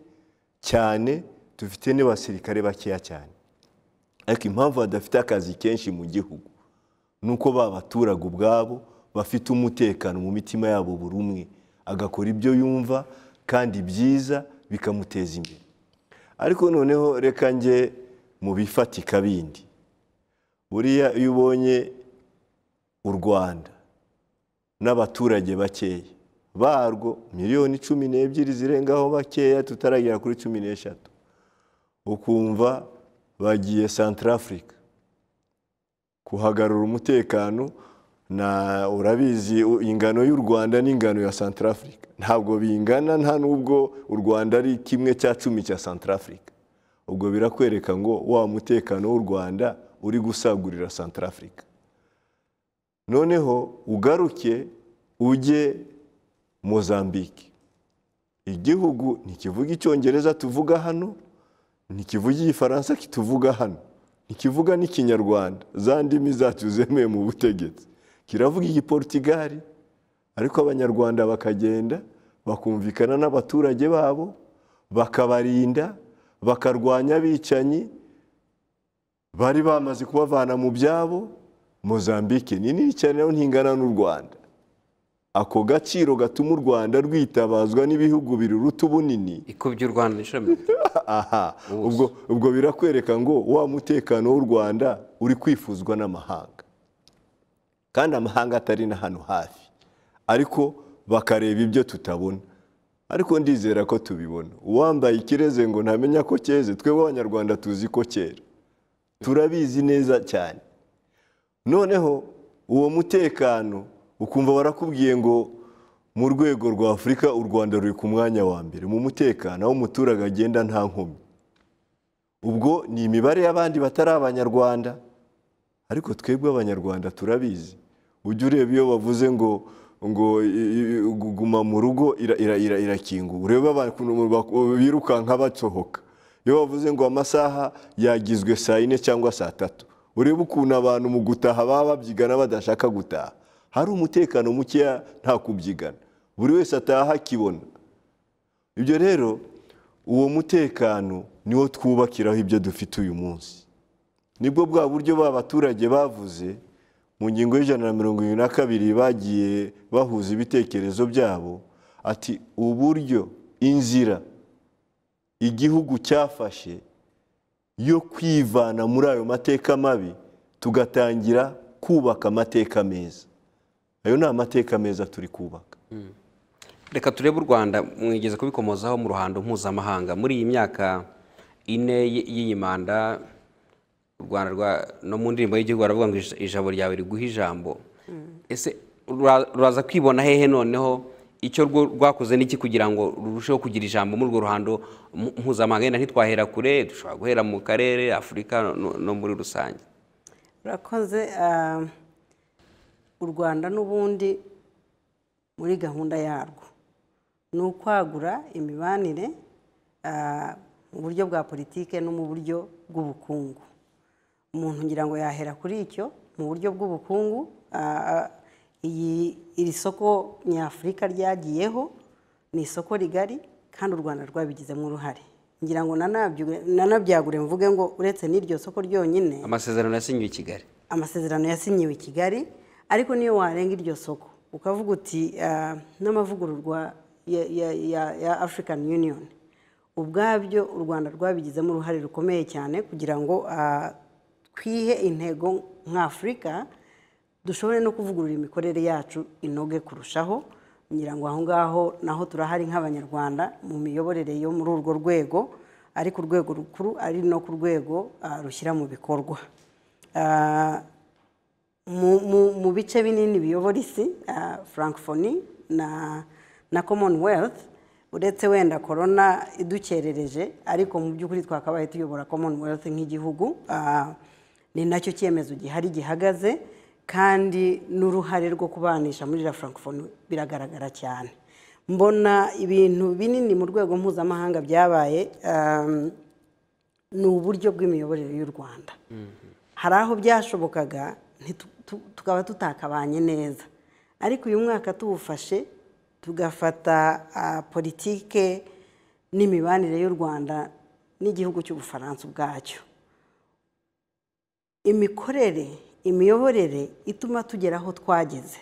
cyane dufite n'abasirikare bakeya cyane ariko impamvu badafite akazi kenshi mu gihugu ni uko baturage ubwabo bafite umutekano mu mitima yabo buri umwe agakora ibyo yumva kandi byiza bikamuteza imbere ariko noneho reka njye mu bifatika bindi buriya iyo ubonye u rwanda n'abaturage bakeya barwo miliyoni cumi n'ebyiri zirengaho bakeya tutaragera kuri cumi n'eshatu ukumva bagiye santara afurika kuhagarura umutekano na urabizi ingano y'u rwanda n'ingano ya santara afurika ntabwo bingana nta n'ubwo u rwanda ari kimwe cya cumi cya santara afurika ubwo birakwereka ngo wa mutekano w'u rwanda uri gusagurira santara afurika noneho ugaruke ujye Mozambique igihugu ntikivuga icyongereza tuvuga hano ntikivuga igifaransa kituvuga hano ntikivuga n'ikinyarwanda za ndimi zacu zemewe mu butegetsi kiravuga igiporutigali ariko abanyarwanda bakagenda bakumvikana n'abaturage babo bakabarinda bakarwanya abicanyi bari bamaze kubavana mu byabo Mozambique nini cyane nayo ntingana n'u rwanda ako gaciro gatuma u rwanda rwitabazwa n'ibihugu biruruta ubunini ikubye u rwanda inshuro <laughs> mirongo ubwo birakwereka ngo wa mutekano w'u rwanda uri kwifuzwa n'amahanga kandi amahanga atari na hano hafi ariko bakareba ibyo tutabona ariko ndizera ko tubibona uwambaye ikireze ngo ntamenye ko cyeze twebwe abanyarwanda tuzi ko cyera turabizi neza cyane noneho uwo mutekano ukumva warakubwiye ngo mu rwego rwa afurika u rwanda ruri ku mwanya wa mbere mu mutekano aho umuturage agenda nta nkomyi ubwo ni imibare y'abandi batari abanyarwanda ariko twebwe abanyarwanda turabizi ujye ureba iyo bavuze ngo ngo guma mu rugo irakingura ureba abantu birukanka batsohoka iyo bavuze ngo amasaha yagizwe saa yine cyangwa saa tatu urebe ukuntu abantu mu gutaha baba babyigana badashaka gutaha hari umutekano mukeya nta kubyigana buri wese ataha akibona ibyo rero uwo mutekano niwo twubakiraho ibyo dufite uyu munsi nibwo bwa buryo ba baturage bavuze mu ngingo y'ijana na mirongo irindwi na kabiri bagiye bahuza ibitekerezo byabo ati uburyo inzira igihugu cyafashe yo kwivana muri ayo mateka mabi tugatangira kubaka amateka meza ayo ni amateka meza turi kubaka hmm. reka turebe u rwanda mwigeze kubikomozaho mu ruhando mpuzamahanga muri iyi myaka ine y'iyi manda u rwanda no mu ndirimbo y'igihugu baravuga ngo ijabo ryawe riguha ijambo hmm. ese ruraza kwibona hehe noneho icyo rwakoze n'iki kugira ngo rurusheho kugira ijambo muri urwo ruhando mpuzamahanga ntitwahera kure dushobora guhera mu karere afurika no muri rusange urakoze uh, u rwanda n'ubundi muri gahunda yarwo ni ukwagura imibanire uh, mu buryo bwa politiki no mu buryo bw'ubukungu umuntu ngira ngo yahera kuri icyo mu buryo bw'ubukungu uh, iyi iri soko nyafurika ryagiyeho ni isoko rigari kandi u rwanda rwabigizemo uruhare ngira ngo nanabyagure mvuge ngo uretse n'iryo soko ryonyine amasezerano yasinyiwe i kigali amasezerano yasinyiwe i kigali ariko niyo warenga iryo soko ukavuga uti ah, n'amavugururwa ya African Union ubwabyo u rwanda rwabigizemo uruhare rukomeye cyane kugira ngo ah, twihe intego nk'afurika dushobore no kuvugurura imikorere yacu inoge kurushaho ngira ngo aho ngaho naho turahari nk'abanyarwanda mu miyoborere yo muri urwo rwego ari ku rwego rukuru ari no ku rwego ah, rushyira mu bikorwa ah, mu bice binini biyobora isi ah, frankfoni na commonwealth uretse wenda korona idukerereje ariko mu by'ukuri twakabaye tuyobora commonwealth nk'igihugu ni nacyo cyemezo gihari gihagaze kandi n'uruhare rwo kubanisha muri la francophone biragaragara cyane mbona ibintu binini mu rwego mpuzamahanga byabaye um, ni uburyo bw'imiyoborere y'u rwanda hari aho byashobokaga tukaba tutakabanye neza ariko uyu mwaka tuwufashe tugafata politike n'imibanire y'u rwanda n'igihugu cy'ubufaransa ubwacyo imikorere imiyoborere ituma tugera aho twageze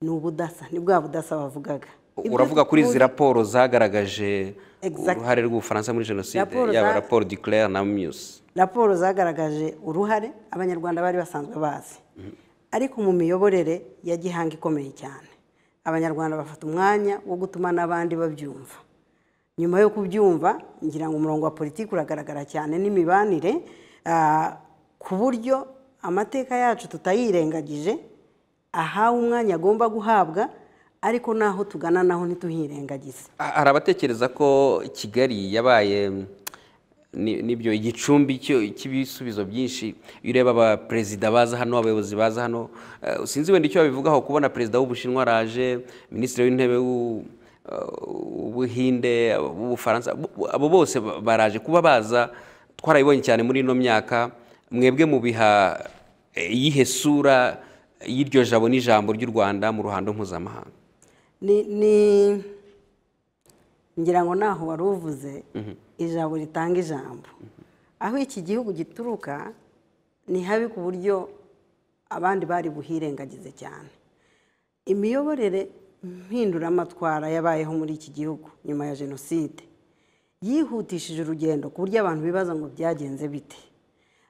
ni ubudasa ni bwa budasa bavugaga uravuga kuri izi raporo zagaragaje uruhare rw'ubufaransa muri jenoside yaba raporo declare na muse raporo zagaragaje uruhare abanyarwanda bari basanzwe bazi mhm. ariko mu miyoborere ya gihanga ikomeye cyane abanyarwanda bafata umwanya wo gutuma n'abandi babyumva nyuma yo kubyumva ngira ngo umurongo wa politiki uragaragara cyane n'imibanire ku buryo amateka yacu tutayirengagije ahawe umwanya agomba guhabwa ariko n'aho tugana naho ntituhirengagize hari abatekereza ko kigali yabaye n'ibyo igicumbi cy'ibisubizo byinshi iyo ureba abaperezida baza hano abayobozi baza hano eh, sinzi wenda icyo babivugaho kubona perezida w'ubushinwa araje minisitiri w'intebe eh, w'ubuhinde w'ubufaransa abo bose baraje kuba baza twarabibonye cyane muri ino myaka mwebwe mu biha iyihe eh, sura y'iryo jabo n'ijambo ry'u rwanda mu ruhando mpuzamahanga ni ngira ngo naho wari uvuze mhm. ijabo ritanga ijambo mhm. aho iki gihugu gituruka ni habi ku buryo abandi bari buhirengagize cyane imiyoborere mpinduramatwara yabayeho muri iki gihugu nyuma ya jenoside yihutishije urugendo ku buryo abantu bibaza ngo byagenze bite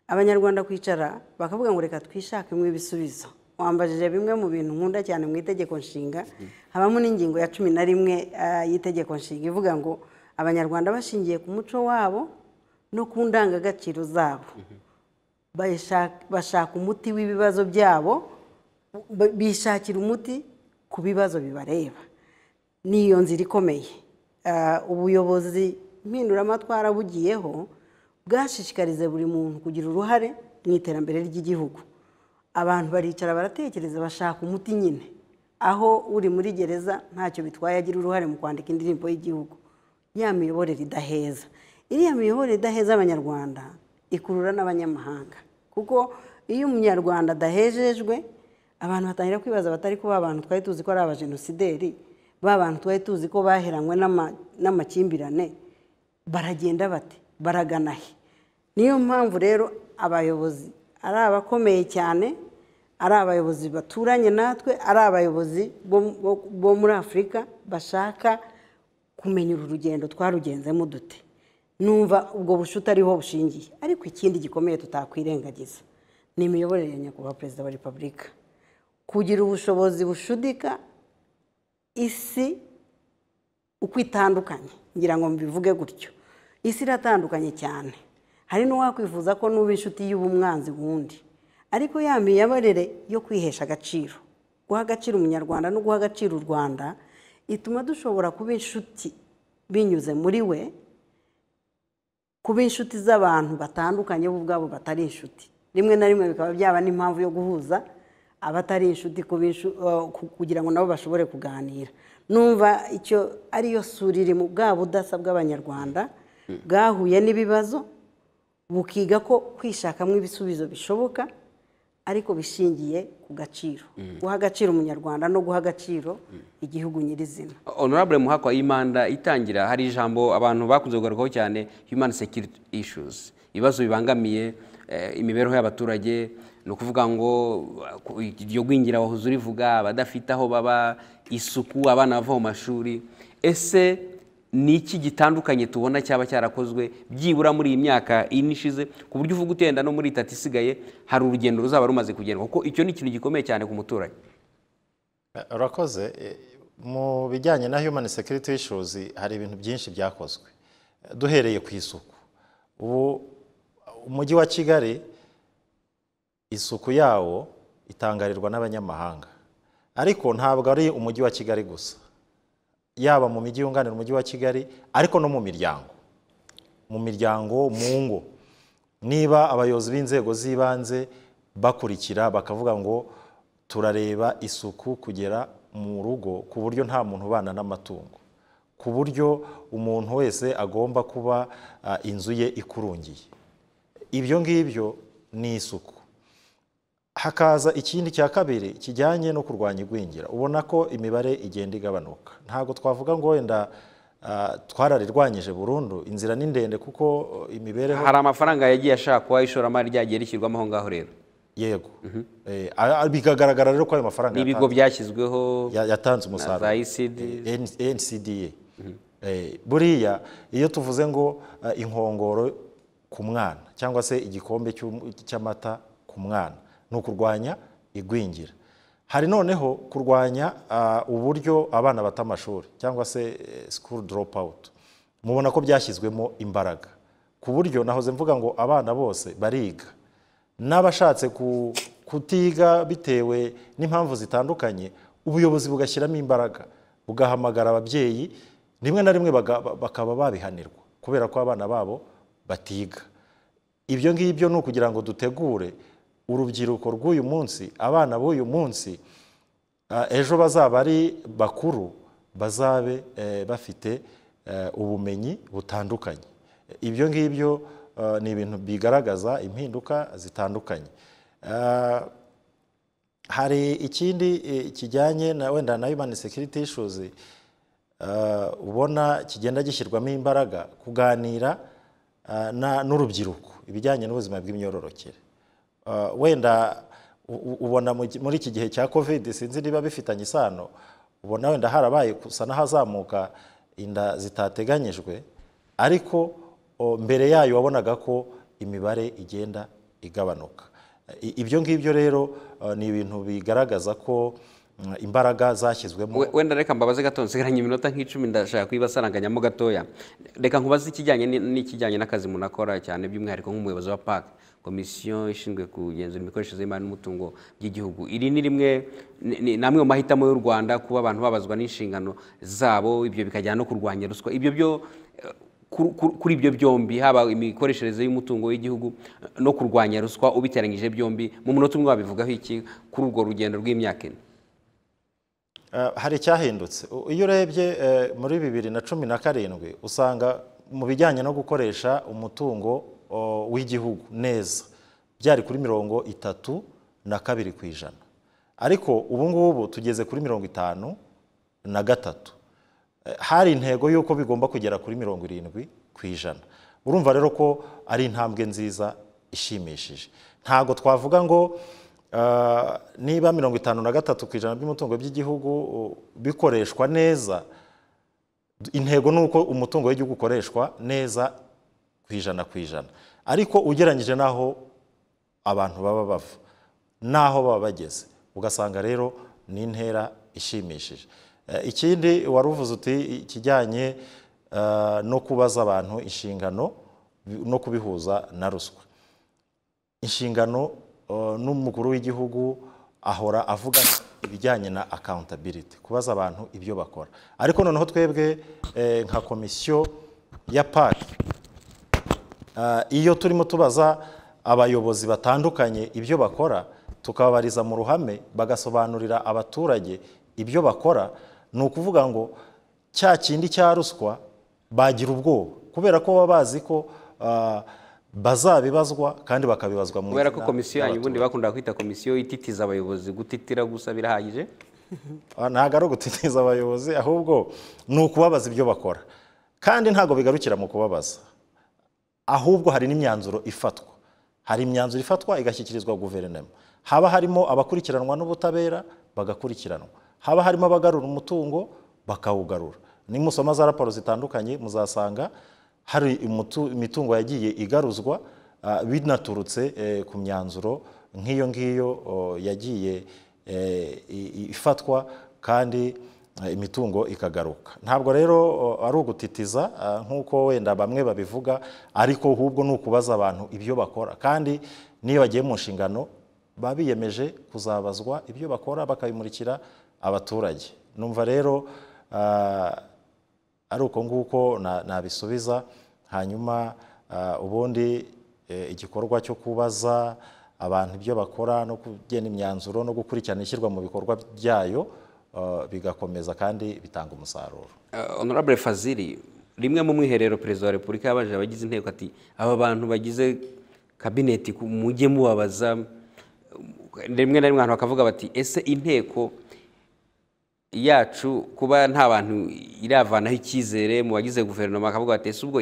abanyarwanda kwicara bakavuga ngo reka twishakemo ibisubizo wambajije bimwe mu bintu nkunda cyane mu itegeko nshinga habamo n'ingingo ya cumi na rimwe eh, y'itegeko nshinga ivuga ngo abanyarwanda bashingiye ku muco wabo no ku ndangagaciro zabo bashaka umuti w'ibibazo byabo bishakira umuti ku bibazo bibareba n'iyo nzira ikomeye eh, ubuyobozi mpinduramatwara bugiyeho bwashishikariza buri muntu kugira uruhare mu iterambere ry'igihugu abantu baricara baratekereza bashaka umuti nyine aho uri muri gereza ntacyo bitwaye agira uruhare mu kwandika indirimbo y'igihugu ya miyoborere idaheza iriya miyoborere idaheza abanyarwanda ikurura n'abanyamahanga kuko iyo umunyarwanda adahejejwe abantu batangira kwibaza batari kuba abantu twari tuzi ko ari abajenosideri ba bantu twari tuzi ko baheranywe n'amakimbirane baragenda bate baragana he niyo mpamvu rero abayobozi ari abakomeye cyane ari abayobozi baturanye natwe ari abayobozi bo muri afurika bashaka kumenya uru rugendo twarugenzemo dute numva ubwo bushuti ariho bushingiye ariko ikindi gikomeye tutakwirengagiza ni imiyoborere ya nyakubahwa perezida wa repubulika kugira ubushobozi bushudika isi uko itandukanye ngira ngo mbivuge gutyo isi iratandukanye cyane hari n'uwakwifuza ko n'uba inshuti y'ubumwanzi wundi ariko ya miyabarire yo kwihesha agaciro guha agaciro umunyarwanda no guha agaciro u rwanda ituma dushobora kuba inshuti binyuze muri we kuba inshuti z'abantu batandukanye bo ubwabo batari inshuti rimwe na rimwe bikaba byaba n'impamvu yo guhuza abatari inshuti uh, kugira ngo nabo bashobore kuganira numva icyo ariyo sura iri mu bwabo budasa bw'abanyarwanda hmm. bwahuye n'ibibazo bukiga ko kwishakamo ibisubizo bishoboka ariko bishingiye ku gaciro mm. guha agaciro umunyarwanda no guha agaciro igihugu nyirizina honorable muhakwa y'imanda itangira hari ijambo abantu bakunze kugarukaho cyane human security issues ibibazo bibangamiye eh, imibereho y'abaturage ni ukuvuga ngo eh, iryo gwingira wahoze urivuga abadafite aho baba isuku abana bava mu mashuri ese ni iki gitandukanye tubona cyaba cyarakozwe byibura muri iyi myaka ine ishize ku buryo uvuga utenda no muri itatu isigaye hari urugendo ruzaba rumaze kugenda kuko icyo ni ikintu gikomeye cyane ku muturage urakoze mu bijyanye na Human Security ishuzi hari ibintu byinshi byakozwe duhereye ku isuku ubu umujyi wa kigali isuku yawo itangarirwa n'abanyamahanga ariko ntabwo ari umujyi wa kigali gusa yaba mu mijyi yunganira umujyi wa kigali ariko no mu miryango mu miryango mu ngo niba abayobozi b'inzego z'ibanze bakurikira bakavuga ngo turareba isuku kugera mu rugo ku buryo nta muntu ubana n'amatungo ku buryo umuntu wese agomba kuba inzu ye ikurungiye ibyo ngibyo ni isuku hakaza ikindi cya kabiri kijyanye no kurwanya igwingira ubona ko imibare igenda igabanuka ntabwo twavuga ngo wenda ah, twararirwanyije burundu inzira ni ndende kuko eh, imibereho hari amafaranga yagiye ashakwa ishoramari ryagiye rishyirwamo aho ngaho rero yego mhm. eh, bikagaragara rero ko ayo mafaranga n'ibigo byashyizweho yatanze umusaruro ncda eh, mhm. buriya iyo tuvuze ngo inkongoro ku mwana cyangwa se igikombe cy'amata ku mwana ni ukurwanya igwingira hari noneho kurwanya ah, uburyo abana bata amashuri cyangwa se eh, school drop out mubona ko byashyizwemo imbaraga ku buryo nahoze mvuga ngo abana bose bariga n'abashatse kutiga bitewe n'impamvu zitandukanye ubuyobozi bugashyiramo imbaraga bugahamagara ababyeyi rimwe na rimwe bakaba babihanirwa kubera ko abana babo batiga ibyo ngibyo ni ukugira ngo dutegure urubyiruko rw'uyu munsi abana b'uyu munsi ah, ejo bazaba ari bakuru bazabe eh, bafite eh, ubumenyi butandukanye ibyo ngibyo ah, ni ibintu bigaragaza impinduka zitandukanye ah, hari ikindi eh, kijyanye na wenda na yumani sekiriti ishuzi ubona kigenda gishyirwamo imbaraga kuganira n'urubyiruko ibijyanye n'ubuzima bw'imyororokere Eh, wenda ubona muri iki gihe cya covid sinzi niba bifitanye isano ubona wenda harabaye gusa n'ahazamuka inda zitateganyijwe ariko mbere yayo wabonaga ko imibare igenda igabanuka ibyo ngibyo rero eh, ni ibintu bigaragaza ko mm, imbaraga zashyizwemo wenda reka mbabaze gato nsigaranye iminota nk'icumi ndashaka kuyibasaranganyamo gatoya reka nkubaze ikijyanye n'ikijyanye n'akazi umuntu akora cyane by'umwihariko nk'umuyobozi wa pake komisiyo ishinzwe kugenzura imikoreshereze y'imari n'umutungo by'igihugu iri ni rimwe ni amwe mu mahitamo y'u rwanda kuba abantu babazwa n'inshingano zabo ibyo bikajyana no kurwanya ruswa ibyo byo eh, kuri ibyo byombi haba imikoreshereze y'umutungo w'igihugu eh, no kurwanya ruswa ubiteranyije byombi mu munota umwe wabivugaho iki kuri urwo rugendo rw'imyaka ine eh, hari icyahindutse iyo urebye muri bibiri na cumi na karindwi usanga mu bijyanye no gukoresha umutungo w'igihugu neza byari kuri mirongo itatu na kabiri ku ijana ariko ubu ngubu tugeze kuri mirongo itanu na gatatu eh, hari intego y'uko bigomba kugera kuri mirongo irindwi ku ijana urumva rero ko ari intambwe nziza ishimishije ntabwo twavuga ngo eh, niba mirongo itanu na gatatu ku ijana by'umutungo by'igihugu bikoreshwa neza intego ni uko umutungo w'igihugu ukoreshwa neza ku ijana ku ijana ariko ugereranyije n'aho abantu baba bava n'aho baba bageze ugasanga rero ni intera ishimishije eh, ikindi wari uvuze uti ikijyanye eh, no kubaza abantu inshingano no kubihuza na ruswa inshingano eh, n'umukuru w'igihugu ahora avuga ibijyanye na accountability kubaza abantu ibyo bakora ariko noneho twebwe nka komisiyo ya paki Eh, iyo turimo tubaza abayobozi batandukanye ibyo bakora tukababariza mu ruhame bagasobanurira abaturage ibyo bakora ni ukuvuga ngo cya kindi cya ruswa bagira ubwoba kubera ko baba bazi ko eh, bazabibazwa kandi bakabibazwa mu kubera ko komisiyo yanyu ubundi bakunda kwita komisiyo ititiza abayobozi gutitira gusa birahagije <laughs> ah, ntabwo ari ugutitiza abayobozi ahubwo ni ukubabaza ibyo bakora kandi ntago bigarukira mu kubabaza ahubwo hari n'imyanzuro ifatwa hari imyanzuro ifatwa igashyikirizwa guverinoma haba harimo abakurikiranwa n'ubutabera bagakurikiranwa haba harimo abagarura umutungo bakawugarura nimusoma za raporo zitandukanye muzasanga hari imitungo yagiye igaruzwa ah, binaturutse eh, ku myanzuro nk'iyo ngiyo oh, yagiye eh, ifatwa kandi Eh, imitungo ikagaruka ntabwo rero ari ugutitiza eh, nk'uko wenda bamwe babivuga ariko ahubwo ni ukubaza abantu ibyo bakora kandi n'iyo bagiye mu nshingano baba biyemeje kuzabazwa ibyo bakora bakabimurikira abaturage numva rero eh, ari uko nguko nabisubiza hanyuma ubundi igikorwa cyo kubaza abantu ibyo bakora no kugena imyanzuro no gukurikirana ishyirwa mu bikorwa byayo Eh, bigakomeza kandi bitanga umusaruro eh, honorable fazili rimwe mu mwiherero perezida wa repubulika yabaje abagize inteko ati aba bantu bagize kabineti mujye mubabaza rimwe na rimwe abantu bakavuga bati ese inteko yacu kuba nta bantu iravanaho icyizere mu bagize guverinoma bakavuga ati ese ubwo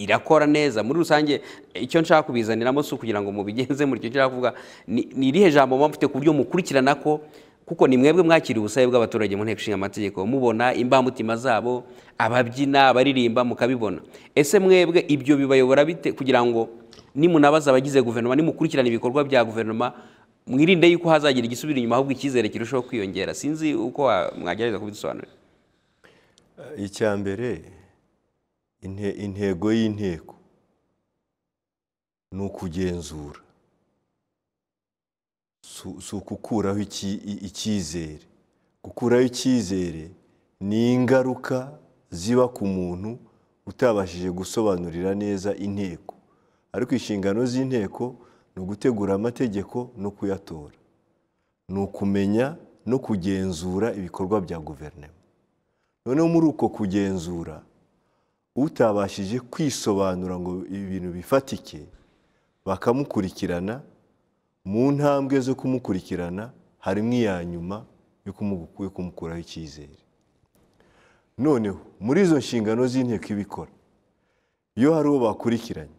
irakora neza muri rusange icyo nshaka kubizaniramo si ukugira ngo mubigenze muri icyo nshaka ni irihe jambo mba mfite ku buryo mukurikirana ko kuko ni mwebwe mwakira ubusabe bw'abaturage mu nteko ishinga amategeko mubona imbamutima zabo ababyina abaririmba mukabibona ese mwebwe ibyo bibayobora bite kugira ngo nimunabaza abagize guverinoma nimukurikirana ibikorwa bya guverinoma mwirinde yuko hazagira igisubira inyuma ahubwo icyizere kirushaho kwiyongera sinzi uko mwagerageza kubidusobanurira eh, icya mbere intego y'inteko ni ukugenzura si ukukuraho icyizere gukuraho icyizere ni ingaruka ziba ku muntu utabashije gusobanurira neza inteko ariko inshingano z'inteko ni ugutegura amategeko no kuyatora ni ukumenya no kugenzura ibikorwa bya guverinoma noneho muri uko kugenzura utabashije kwisobanura ngo ibintu bifatike bakamukurikirana mu ntambwe zo kumukurikirana harimo iya nyuma yo kumukuraho icyizere noneho muri izo nshingano z'inteko ibikora iyo hari uwo bakurikiranye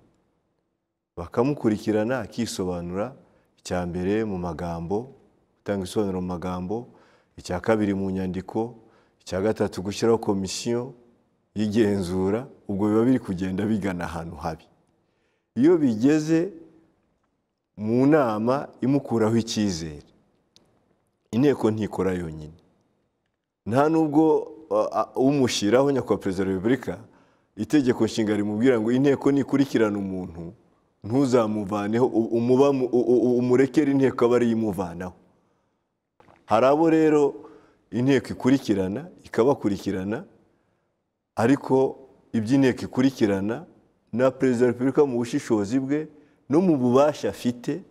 bakamukurikirana akisobanura icya mbere mu magambo gutanga ibisobanuro mu magambo icya kabiri mu nyandiko icya gatatu gushyiraho komisiyo y'igenzura ubwo biba biri kugenda bigana ahantu habi iyo bigeze mu nama imukuraho icyizere inteko ntikora yonyine nta n'ubwo umushyiraho nyakubahwa perezida wa repubulika itegeko nshinga rimubwira ngo inteko nikurikirana umuntu ntuzamuvaneho umurekere inteko aba ariyo imuvanaho hari abo rero inteko ikurikirana ikabakurikirana ariko iby'inteko ikurikirana na perezida wa repubulika mu bushishozi bwe no mu bubasha afite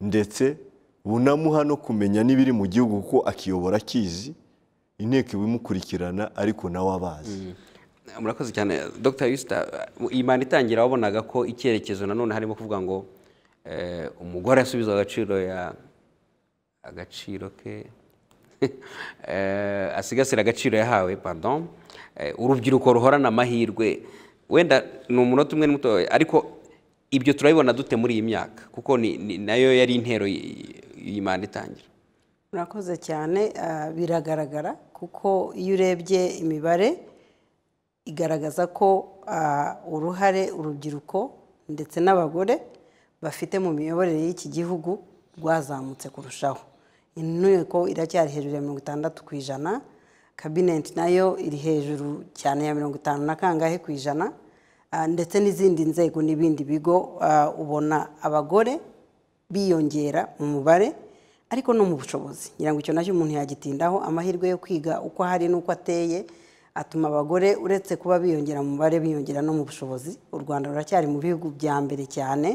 ndetse bunamuha no kumenya n'ibiri mu gihugu kuko akiyobora akizi inteko ibimukurikirana ariko nawe abazi mm. murakoze cyane dr yusita iyi manda itangira wabonaga ko icyerekezo nanone harimo kuvuga ngo eh, umugore asubiza agaciro ya agaciro ke <laughs> eh, asigasira agaciro yahawe pardon eh, urubyiruko ruhorana amahirwe wenda ni umunota umwe mutoya ariko ibyo turabibona dute muri iyi myaka kuko nayo yari intero yimana itangira murakoze cyane ah, biragaragara kuko iyo urebye imibare igaragaza ko ah, uruhare urubyiruko ndetse n'abagore bafite mu miyoborere y'iki gihugu rwazamutse kurushaho inteko iracyari hejuru ya mirongo itandatu ku ijana kabineti nayo iri hejuru cyane ya mirongo itanu na kangahe ku ijana Ah, ndetse n'izindi nzego n'ibindi bigo ah, ubona abagore biyongera mu mubare ariko no mu bushobozi ngira ngo icyo nacyo umuntu yagitindaho amahirwe yo kwiga uko hari n'uko ateye atuma abagore uretse kuba biyongera mu mubare biyongera no mu bushobozi u rwanda ruracyari mu bihugu bya mbere cyane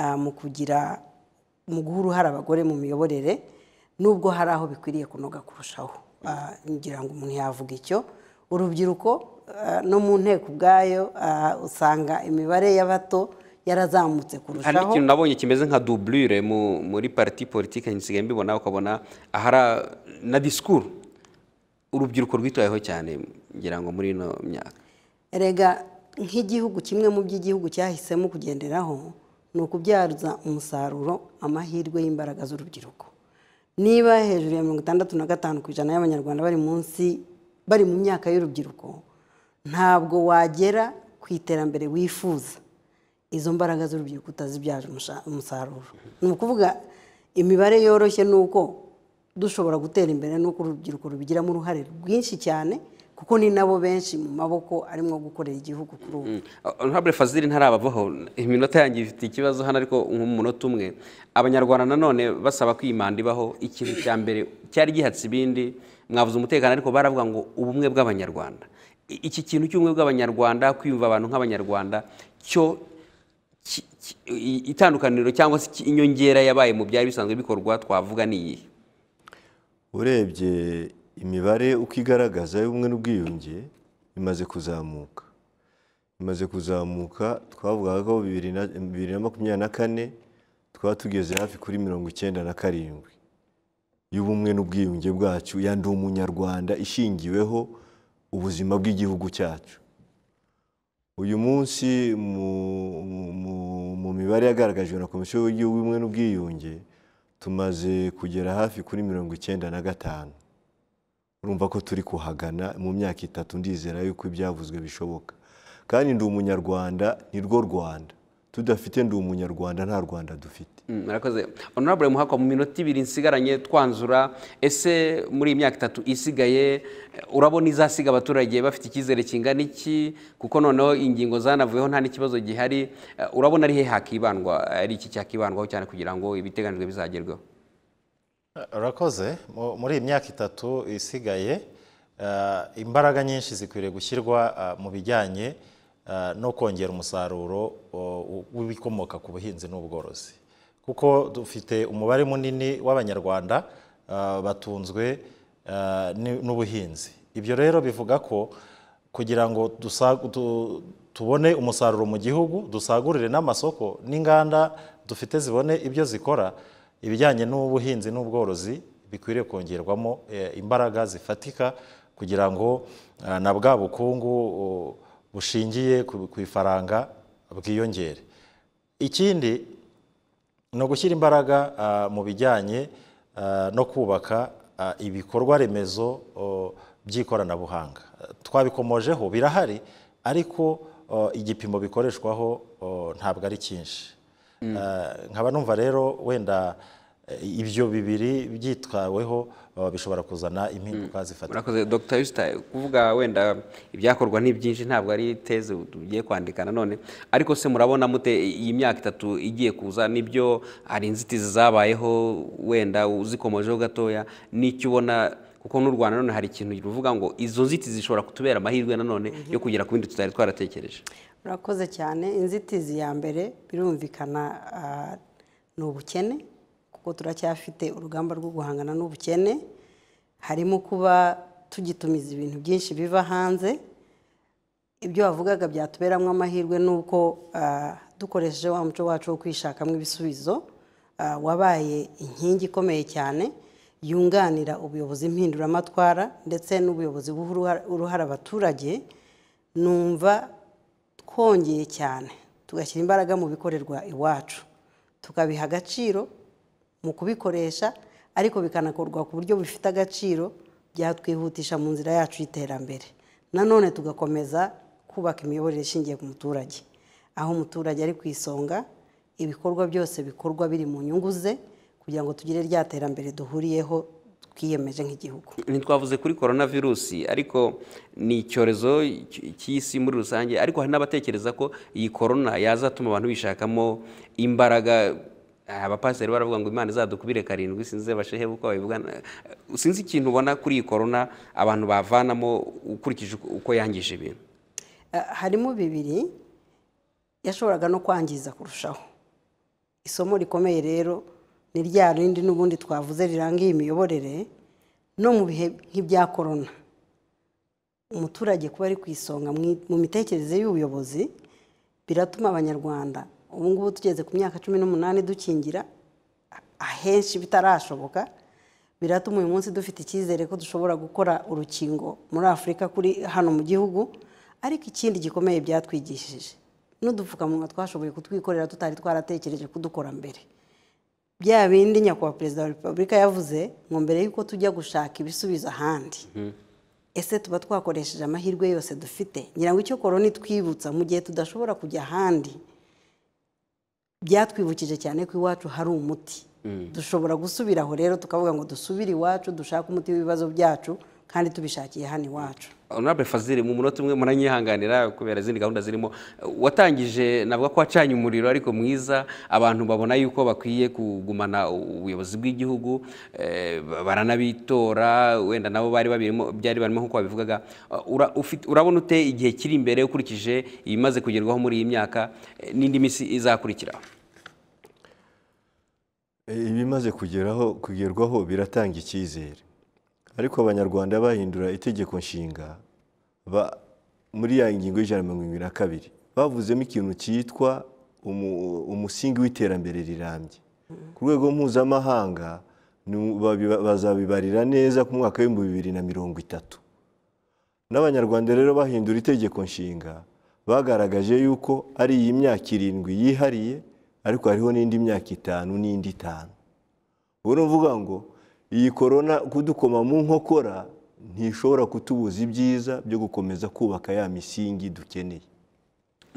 ah, mu kugira mu guha uruhare abagore mu miyoborere nubwo hari aho bikwiriye kunoga kurushaho ngira ngo umuntu yavuga icyo urubyiruko Eh, no mu nteko ubwayo eh, usanga imibare y'abato yarazamutse kurushaho hari ikintu nabonye kimeze nka duburire muri pariti politiki nsigaye mbibona ukabona ahari na disikuru urubyiruko rwitayeho cyane ngira ngo muri ino myaka erega nk'igihugu kimwe mu by'igihugu cyahisemo kugenderaho ni ukubyaruza umusaruro amahirwe y'imbaraga z'urubyiruko niba hejuru ya mirongo itandatu na gatanu ku ijana y'abanyarwanda bari munsi bari mu myaka y'urubyiruko ntabwo wagera ku iterambere wifuza izo mbaraga z'urubyiruko utazibyaje umusaruro ni ukuvuga imibare yoroshye ni uko dushobora gutera imbere n'uko urubyiruko rubigiramo uruhare rwinshi cyane kuko ni nabo benshi mu maboko arimo gukorera igihugu kuri ubu mm. uh, ntabwo fazili ntarabavaho iminota yanjye ifite ikibazo hano ariko nk'umunota umwe abanyarwanda nanone basaba ko ibaho ikintu cya mbere cyari gihatse ibindi mwavuze umutekano ariko baravuga ngo ubumwe bw'abanyarwanda iki kintu cy'ubumwe bw'abanyarwanda kwiyumva abantu nk'abanyarwanda cyo itandukaniro cyangwa se inyongera yabaye mu byari bisanzwe bikorwa twavuga ni iyi. urebye imibare uko igaragaza y'ubumwe n'ubwiyunge imaze kuzamuka imaze kuzamuka twavugaga ko bibiri na makumyabiri na kane twaba tugeze hafi kuri mirongo icyenda na karindwi y'ubumwe n'ubwiyunge bwacu yandi umunyarwanda ishingiweho ubuzima bw'igihugu cyacu uyu munsi mu mibare yagaragajwe na komisiyo y'igihugu y'ubumwe n'ubwiyunge tumaze kugera hafi kuri mirongo icyenda na gatanu urumva ko turi kuhagana mu myaka itatu ndizera yuko ibyavuzwe bishoboka kandi ndi umunyarwanda ni rwo rwanda tudafite ndi umunyarwanda nta rwanda dufite mm, murakoze honorable muhakwa mu minota ibiri nsigaranye twanzura ese muri iyi myaka itatu isigaye eh, urabona izasiga abaturage bafite icyizere kingana iki kuko noneho ingingo zanavuyeho nta n'ikibazo gihari eh, urabona ari he hakibandwa ari iki cyakibandwaho cyane kugira ngo ibiteganyijwe bizagerweho eh, urakoze muri iyi myaka itatu isigaye imbaraga nyinshi zikwiriye gushyirwa mu bijyanye Eh, no kongera umusaruro eh, w'ibikomoka ku buhinzi n'ubworozi kuko dufite umubare munini w'abanyarwanda eh, batunzwe n'ubuhinzi ibyo rero bivuga ko kugira ngo tubone umusaruro mu gihugu dusagurire n'amasoko n'inganda dufite zibone ibyo zikora ibijyanye n'ubuhinzi n'ubworozi bikwiriye kongerwamo imbaraga zifatika kugira ngo na bwa bukungu bushingiye ku ifaranga bwiyongere ikindi ni ugushyira imbaraga ah, mu bijyanye ah, no kubaka ah, ibikorwa remezo by'ikoranabuhanga twabikomojeho birahari ariko igipimo bikoreshwaho ntabwo ari cyinshi mm. nkaba numva rero wenda eh, ibyo bibiri byitwaweho bishobora kuzana impinduka hmm. zifatika dr yusita kuvuga wenda ibyakorwa ni byinshi ntabwo ari teze tugiye kwandikana none ariko se murabona mute iyi myaka itatu igiye kuza nibyo hari inzitizi zabayeho wenda uzikomojeho gatoya n'icyo ubona kuko n'u rwanda none hari ikintu ruvuga ngo izo nzitizi zishobora kutubera amahirwe nanone mhm. yo kugera ku bindi tutari twaratekereje murakoze cyane inzitizi ya mbere birumvikana ah, ni ubukene kuko turacyafite urugamba rwo guhangana n'ubukene harimo kuba tugitumiza ibintu byinshi biva hanze ibyo wavugaga byatuberamo amahirwe ni uko ah, dukoresheje wa muco wacu wo kwishakamo ibisubizo ah, wabaye inkingi ikomeye cyane yunganira ubuyobozi mpinduramatwara ndetse n'ubuyobozi buha uruhare abaturage numva twongeye cyane tugashyira imbaraga mu bikorerwa iwacu tukabiha agaciro mu kubikoresha ariko bikanakorwa ku buryo bifite agaciro byatwihutisha mu nzira yacu y'iterambere nanone tugakomeza kubaka imiyoborere ishingiye ku muturage aho umuturage ari ku isonga ibikorwa byose bikorwa biri mu nyungu ze kugira ngo tugire rya terambere duhuriyeho twiyemeje nk'igihugu ntitwavuze kuri korona virusi ariko ni icyorezo cy'isi muri rusange ariko hari n'abatekereza ko iyi korona yazatuma abantu bishakamo imbaraga abapasiteri baravuga ngo imana izadukubire karindwi sinzi bashehe uko babivuga sinzi ikintu ubona kuri iyi korona abantu bavanamo ukurikije uko yangije ibintu eh, harimo bibiri yashoboraga no kwangiza kurushaho isomo rikomeye rero ni rya rindi n'ubundi twavuze riranga iyi miyoborere no mu bihe nk'ibya korona umuturage kuba ari ku isonga mu mitekerereze y'ubuyobozi biratuma abanyarwanda ubu ngubu tugeze ku myaka cumi n'umunani dukingira ahenshi bitarashoboka biratuma uyu munsi dufite icyizere ko dushobora gukora urukingo muri afurika kuri hano mu gihugu ariko ikindi gikomeye byatwigishije n'udupfukamunwa twashoboye kutwikorera tutari twaratekereje kudukora mbere bya bindi nyakubahwa perezida wa repubulika yavuze ngo mbere y'uko tujya gushaka ibisubizo ahandi mhm. ese tuba twakoresheje amahirwe yose dufite ngira ngo icyo koroni twibutsa mu gihe tudashobora kujya ahandi byatwibukije cyane ko iwacu hari umuti mm. dushobora gusubira aho rero tukavuga ngo dusubire iwacu dushake umuti w'ibibazo byacu kandi tubishakiye hano iwacu honorable fazili mu munota umwe muranyihanganira kubera izindi gahunda zirimo watangije navuga ko wacanye umuriro ariko mwiza abantu babona yuko bakwiye kugumana ubuyobozi bw'igihugu eh, baranabitora wenda nabo bari babirimo byari barimo nk'uko wabivugaga eh, urabona ute igihe kiri imbere ukurikije ibimaze kugerwaho muri iyi myaka eh, n'indi minsi izakurikiraho Eh, ibimaze kugeraho kugerwaho biratanga icyizere ariko abanyarwanda bahindura itegeko nshinga muri ya ngingo y'ijana na mirongo irindwi na kabiri bavuzemo ikintu cyitwa umusingi w'iterambere rirambye ku rwego mpuzamahanga bazabibarira neza ku mwaka w'ibihumbi bibiri na mirongo itatu n'abanyarwanda rero bahindura itegeko nshinga bagaragaje yuko ari iyi myaka irindwi yihariye ariko hariho n'indi myaka itanu n'indi itanu ubona uvuga ngo iyi korona kudukoma mu nkokora ntishobora kutubuza ibyiza byo gukomeza kubaka ya misingi dukeneye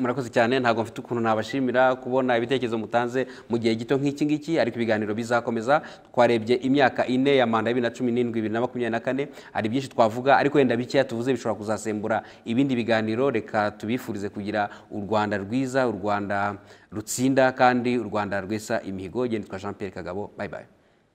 murakoze cyane ntabwo mfite ukuntu nabashimira kubona ibitekerezo mutanze mu gihe gito nk'iki ngiki ariko ibiganiro bizakomeza twarebye imyaka ine ya manda bibiri na cumi n'indwi bibiri na makumyabiri na kane hari byinshi twavuga ariko wenda bikeya tuvuze bishobora kuzasembura ibindi biganiro reka tubifurize kugira u rwanda rwiza u rwanda rutsinda kandi u rwanda rwesa imihigo nitwa jean Pierre kagabo bayibaye